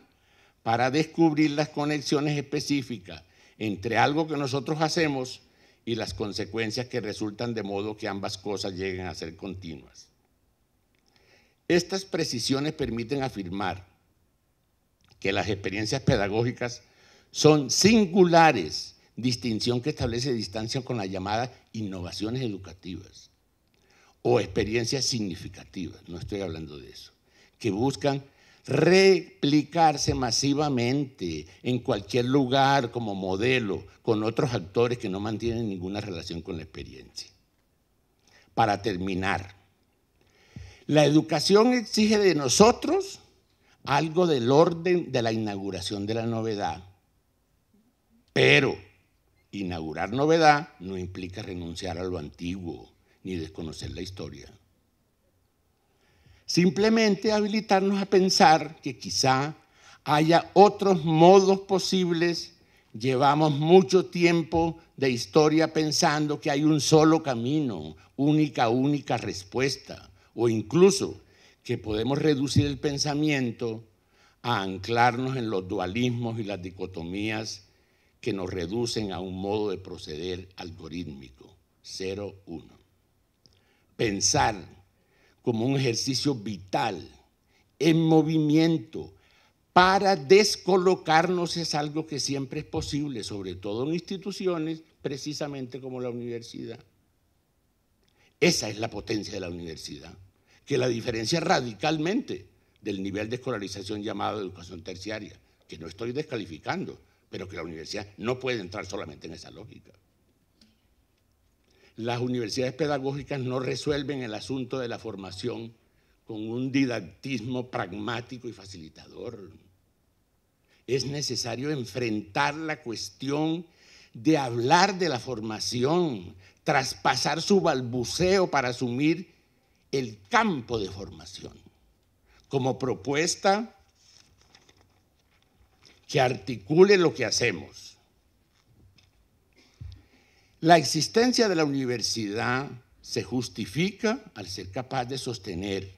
D: para descubrir las conexiones específicas entre algo que nosotros hacemos y las consecuencias que resultan de modo que ambas cosas lleguen a ser continuas. Estas precisiones permiten afirmar que las experiencias pedagógicas son singulares, distinción que establece distancia con las llamadas innovaciones educativas o experiencias significativas, no estoy hablando de eso, que buscan replicarse masivamente en cualquier lugar como modelo con otros actores que no mantienen ninguna relación con la experiencia. Para terminar, la educación exige de nosotros algo del orden de la inauguración de la novedad, pero inaugurar novedad no implica renunciar a lo antiguo ni desconocer la historia. Simplemente habilitarnos a pensar que quizá haya otros modos posibles. Llevamos mucho tiempo de historia pensando que hay un solo camino, única, única respuesta, o incluso que podemos reducir el pensamiento a anclarnos en los dualismos y las dicotomías que nos reducen a un modo de proceder algorítmico, 0-1. Pensar como un ejercicio vital, en movimiento, para descolocarnos es algo que siempre es posible, sobre todo en instituciones precisamente como la universidad. Esa es la potencia de la universidad, que la diferencia radicalmente del nivel de escolarización llamado educación terciaria, que no estoy descalificando, pero que la universidad no puede entrar solamente en esa lógica las universidades pedagógicas no resuelven el asunto de la formación con un didactismo pragmático y facilitador. Es necesario enfrentar la cuestión de hablar de la formación, traspasar su balbuceo para asumir el campo de formación como propuesta que articule lo que hacemos la existencia de la universidad se justifica al ser capaz de sostener,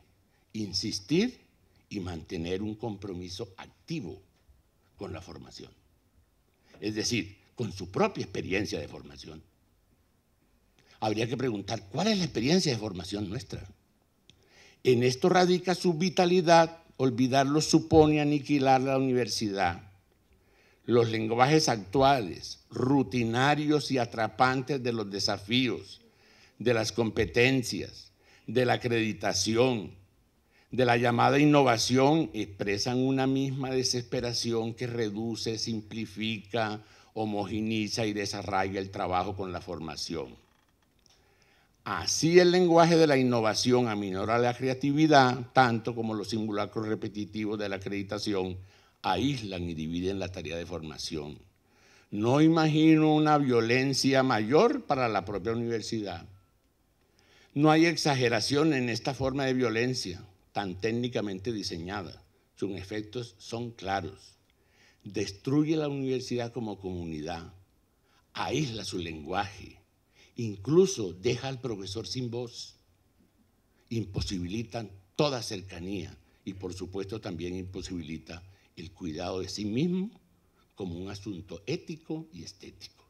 D: insistir y mantener un compromiso activo con la formación, es decir, con su propia experiencia de formación. Habría que preguntar, ¿cuál es la experiencia de formación nuestra? En esto radica su vitalidad, olvidarlo supone aniquilar la universidad los lenguajes actuales, rutinarios y atrapantes de los desafíos, de las competencias, de la acreditación, de la llamada innovación, expresan una misma desesperación que reduce, simplifica, homogeniza y desarraiga el trabajo con la formación. Así el lenguaje de la innovación aminora la creatividad, tanto como los simulacros repetitivos de la acreditación aíslan y dividen la tarea de formación. No imagino una violencia mayor para la propia universidad. No hay exageración en esta forma de violencia tan técnicamente diseñada. Sus efectos son claros. Destruye la universidad como comunidad, aísla su lenguaje, incluso deja al profesor sin voz. Imposibilitan toda cercanía y por supuesto también imposibilita el cuidado de sí mismo como un asunto ético y estético.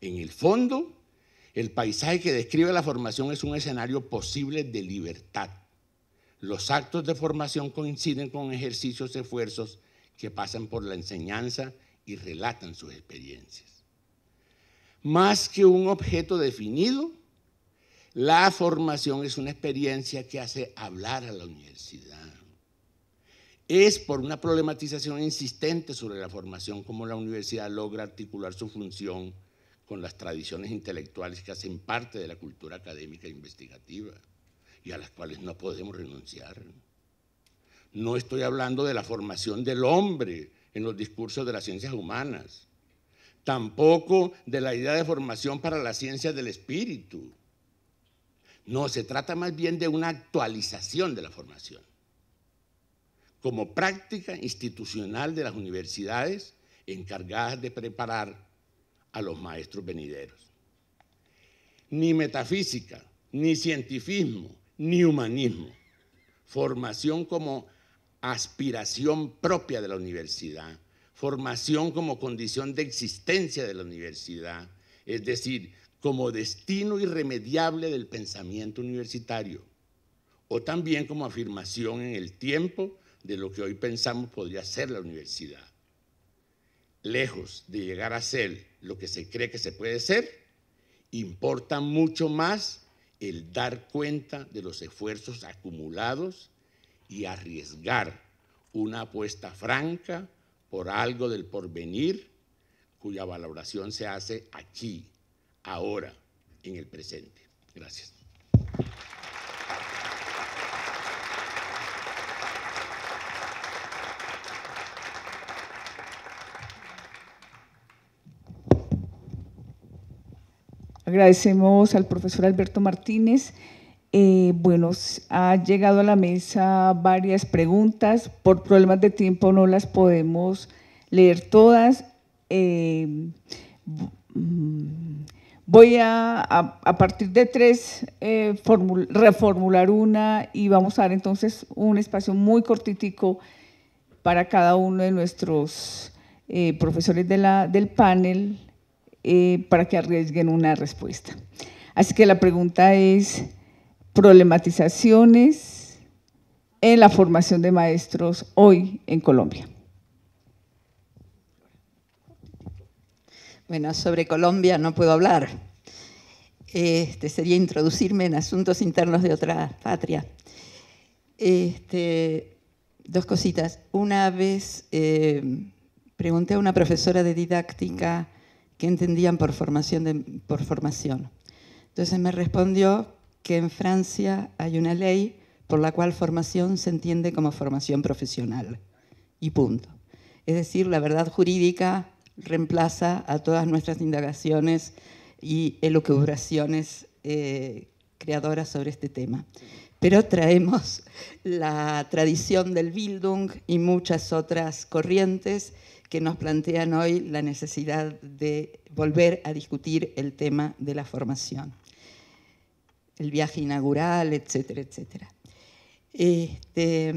D: En el fondo, el paisaje que describe la formación es un escenario posible de libertad. Los actos de formación coinciden con ejercicios, esfuerzos que pasan por la enseñanza y relatan sus experiencias. Más que un objeto definido, la formación es una experiencia que hace hablar a la universidad es por una problematización insistente sobre la formación, cómo la universidad logra articular su función con las tradiciones intelectuales que hacen parte de la cultura académica e investigativa y a las cuales no podemos renunciar. No estoy hablando de la formación del hombre en los discursos de las ciencias humanas, tampoco de la idea de formación para la ciencia del espíritu. No, se trata más bien de una actualización de la formación como práctica institucional de las universidades encargadas de preparar a los maestros venideros. Ni metafísica, ni cientifismo, ni humanismo. Formación como aspiración propia de la universidad, formación como condición de existencia de la universidad, es decir, como destino irremediable del pensamiento universitario, o también como afirmación en el tiempo de lo que hoy pensamos podría ser la universidad. Lejos de llegar a ser lo que se cree que se puede ser, importa mucho más el dar cuenta de los esfuerzos acumulados y arriesgar una apuesta franca por algo del porvenir cuya valoración se hace aquí, ahora, en el presente. Gracias.
B: Agradecemos al profesor Alberto Martínez. Eh, bueno, ha llegado a la mesa varias preguntas. Por problemas de tiempo no las podemos leer todas. Eh, voy a, a, partir de tres, eh, reformular una y vamos a dar entonces un espacio muy cortitico para cada uno de nuestros profesores del panel eh, para que arriesguen una respuesta. Así que la pregunta es, problematizaciones en la formación de maestros hoy en Colombia.
C: Bueno, sobre Colombia no puedo hablar. Este, sería introducirme en asuntos internos de otra patria. Este, dos cositas. Una vez eh, pregunté a una profesora de didáctica qué entendían por formación, por formación. Entonces me respondió que en Francia hay una ley por la cual formación se entiende como formación profesional y punto. Es decir, la verdad jurídica reemplaza a todas nuestras indagaciones y elucubraciones eh, creadoras sobre este tema. Pero traemos la tradición del Bildung y muchas otras corrientes que nos plantean hoy la necesidad de volver a discutir el tema de la formación, el viaje inaugural, etcétera, etcétera. Este,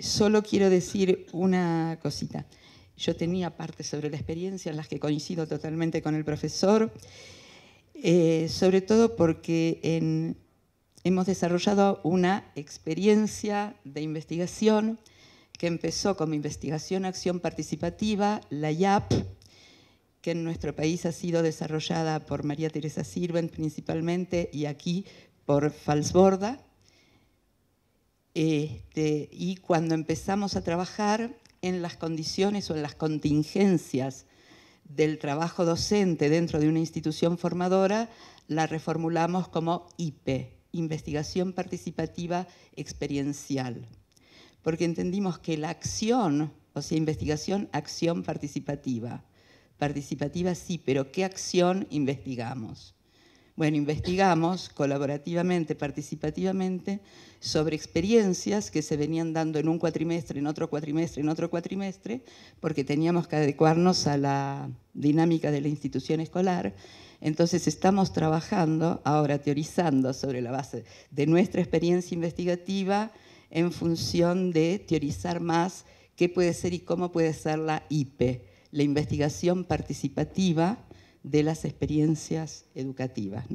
C: solo quiero decir una cosita. Yo tenía partes sobre la experiencia en las que coincido totalmente con el profesor, eh, sobre todo porque hemos desarrollado una experiencia de investigación que empezó como Investigación Acción Participativa, la IAP, que en nuestro país ha sido desarrollada por María Teresa Sirven principalmente y aquí por Falsborda. Este, y cuando empezamos a trabajar en las condiciones o en las contingencias del trabajo docente dentro de una institución formadora, la reformulamos como IPE, Investigación Participativa Experiencial porque entendimos que la acción, o sea, investigación, acción participativa. Participativa sí, pero ¿qué acción investigamos? Bueno, investigamos colaborativamente, participativamente, sobre experiencias que se venían dando en un cuatrimestre, en otro cuatrimestre, en otro cuatrimestre, porque teníamos que adecuarnos a la dinámica de la institución escolar. Entonces estamos trabajando, ahora teorizando sobre la base de nuestra experiencia investigativa, en función de teorizar más qué puede ser y cómo puede ser la IPE, la investigación participativa de las experiencias educativas.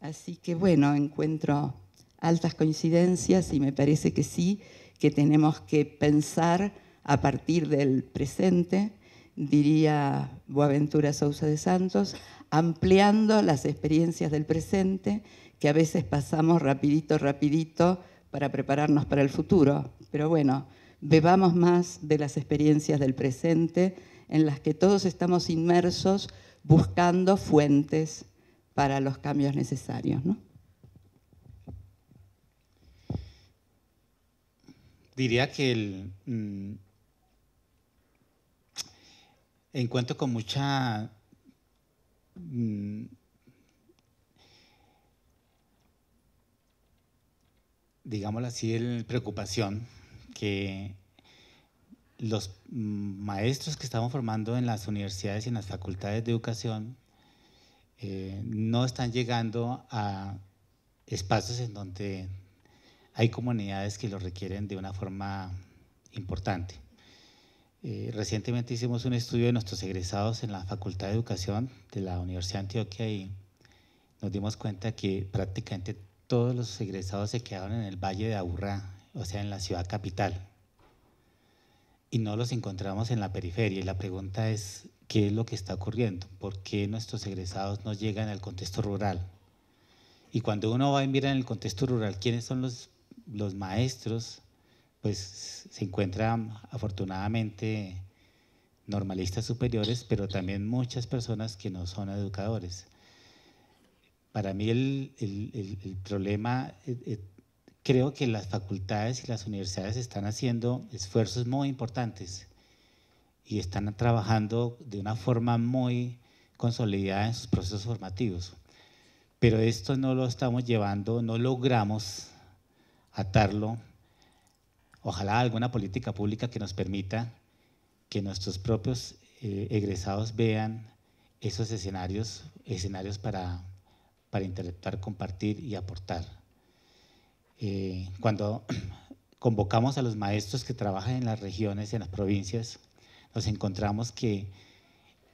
C: Así que bueno, encuentro altas coincidencias y me parece que sí, que tenemos que pensar a partir del presente, diría Boaventura Sousa de Santos, ampliando las experiencias del presente, que a veces pasamos rapidito, rapidito para prepararnos para el futuro. Pero bueno, bebamos más de las experiencias del presente en las que todos estamos inmersos buscando fuentes para los cambios necesarios.
A: Diría que el, mm, encuentro con mucha mm, digámoslo así, el preocupación que los maestros que estamos formando en las universidades y en las facultades de educación eh, no están llegando a espacios en donde hay comunidades que lo requieren de una forma importante. Eh, recientemente hicimos un estudio de nuestros egresados en la Facultad de Educación de la Universidad de Antioquia y nos dimos cuenta que prácticamente todos los egresados se quedaron en el Valle de Aburrá, o sea, en la ciudad capital. Y no los encontramos en la periferia. Y la pregunta es, ¿qué es lo que está ocurriendo? ¿Por qué nuestros egresados no llegan al contexto rural? Y cuando uno va y mirar en el contexto rural quiénes son los, los maestros, pues se encuentran afortunadamente normalistas superiores, pero también muchas personas que no son educadores para mí el, problema, eh, eh, creo que las facultades y las universidades están haciendo esfuerzos muy importantes y están trabajando de una forma muy consolidada en sus procesos formativos. Pero esto no lo estamos llevando, no logramos atarlo. Ojalá alguna política pública que nos permita que nuestros propios eh, egresados vean esos escenarios, escenarios para para interactuar, compartir y aportar. Eh, cuando convocamos a los maestros que trabajan en las regiones, en las provincias, nos encontramos que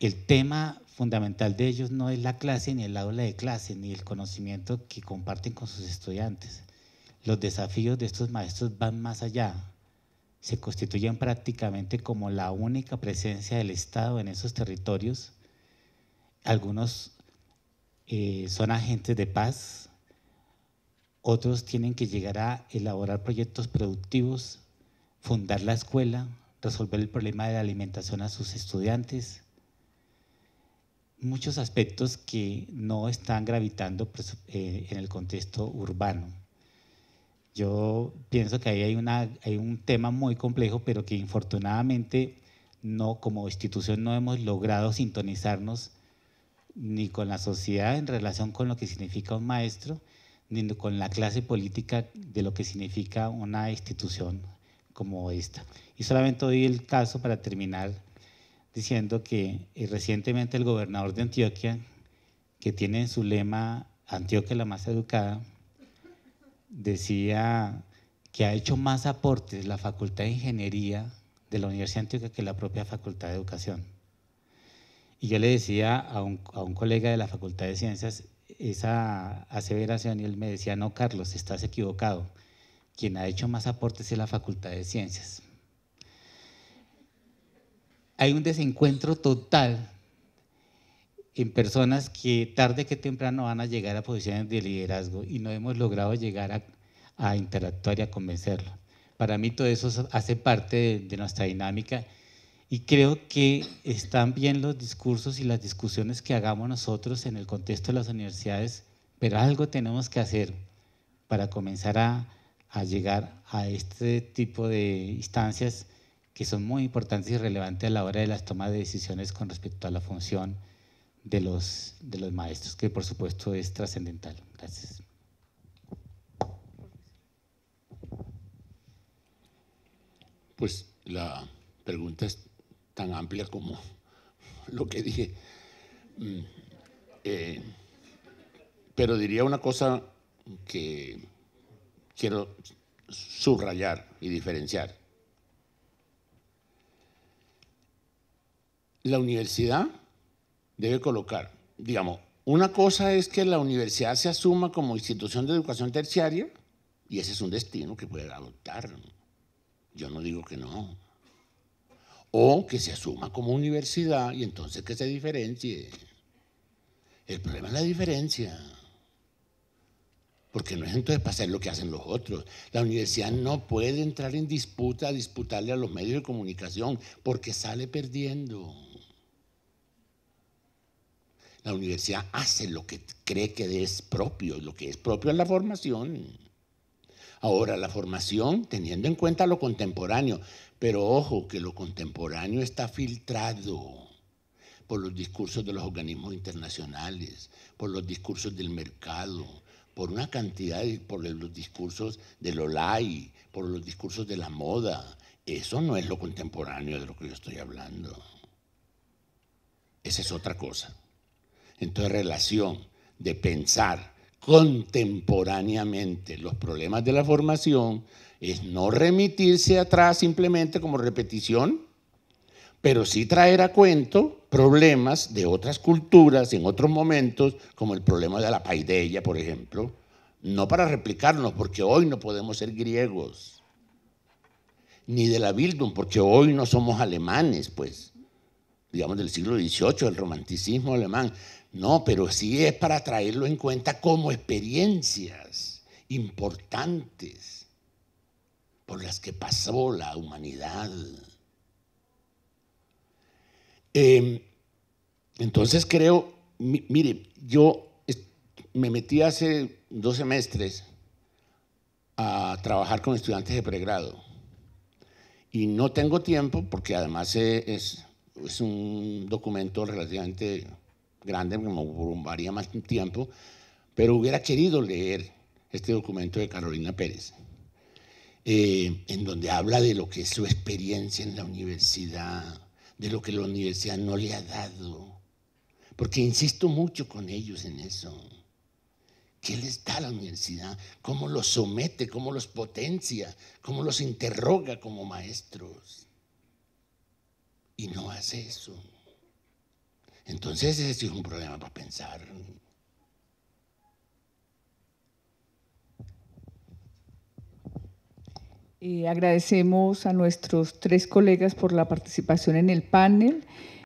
A: el tema fundamental de ellos no es la clase, ni el aula de clase, ni el conocimiento que comparten con sus estudiantes. Los desafíos de estos maestros van más allá. Se constituyen prácticamente como la única presencia del Estado en esos territorios. Algunos eh, son agentes de paz, otros tienen que llegar a elaborar proyectos productivos, fundar la escuela, resolver el problema de la alimentación a sus estudiantes, muchos aspectos que no están gravitando pues, eh, en el contexto urbano. Yo pienso que ahí hay, un tema muy complejo, pero que infortunadamente no, como institución no hemos logrado sintonizarnos ni con la sociedad en relación con lo que significa un maestro, ni con la clase política de lo que significa una institución como esta. Y solamente doy el caso para terminar diciendo que eh, recientemente el gobernador de Antioquia, que tiene en su lema Antioquia la más educada, decía que ha hecho más aportes la Facultad de Ingeniería de la Universidad de Antioquia que la propia Facultad de Educación. Y yo le decía a un, a un colega de la Facultad de Ciencias esa aseveración y él me decía, no, Carlos, estás equivocado. Quien ha hecho más aportes es la Facultad de Ciencias. Hay un desencuentro total en personas que tarde que temprano van a llegar a posiciones de liderazgo y no hemos logrado llegar a, interactuar y a convencerlo. Para mí todo eso hace parte de, de nuestra dinámica y creo que están bien los discursos y las discusiones que hagamos nosotros en el contexto de las universidades, pero algo tenemos que hacer para comenzar a, llegar a este tipo de instancias que son muy importantes y relevantes a la hora de las tomas de decisiones con respecto a la función de los, de los maestros, que por supuesto es trascendental. Gracias.
D: Pues la pregunta es tan amplia como lo que dije. Mm, eh, pero diría una cosa que quiero subrayar y diferenciar. La universidad debe colocar, digamos, una cosa es que la universidad se asuma como institución de educación terciaria y ese es un destino que puede adoptar. Yo no digo que no o que se asuma como universidad y entonces que se diferencie. El problema es la diferencia. Porque no es entonces para hacer lo que hacen los otros. La universidad no puede entrar en disputa, disputarle a los medios de comunicación, porque sale perdiendo. La universidad hace lo que cree que es propio, lo que es propio a la formación. Ahora, la formación, teniendo en cuenta lo contemporáneo, pero ojo que lo contemporáneo está filtrado por los discursos de los organismos internacionales, por los discursos del mercado, por una cantidad, por los discursos del OLAI, por los discursos de la moda. Eso no es lo contemporáneo de lo que yo estoy hablando. Esa es otra cosa. Entonces, relación de pensar contemporáneamente los problemas de la formación es no remitirse atrás simplemente como repetición, pero sí traer a cuento problemas de otras culturas en otros momentos, como el problema de la paideia, por ejemplo, no para replicarnos, porque hoy no podemos ser griegos, ni de la Bildung, porque hoy no somos alemanes, pues, digamos del siglo XVIII, el romanticismo alemán. No, pero sí es para traerlo en cuenta como experiencias importantes por las que pasó la humanidad. Em, entonces creo, mire, yo me metí hace dos semestres a trabajar con estudiantes de pregrado y no tengo tiempo porque además e, es, un documento relativamente grande, me varía más tiempo, pero hubiera querido leer este documento de Carolina Pérez. Eh, en donde habla de lo que es su experiencia en la universidad, de lo que la universidad no le ha dado. Porque insisto mucho con ellos en eso. ¿Qué les da la universidad? ¿Cómo los somete? ¿Cómo los potencia? ¿Cómo los interroga como maestros? Y no hace eso. Entonces ese es un problema para pensar.
B: Eh, agradecemos a nuestros tres colegas por la participación en el panel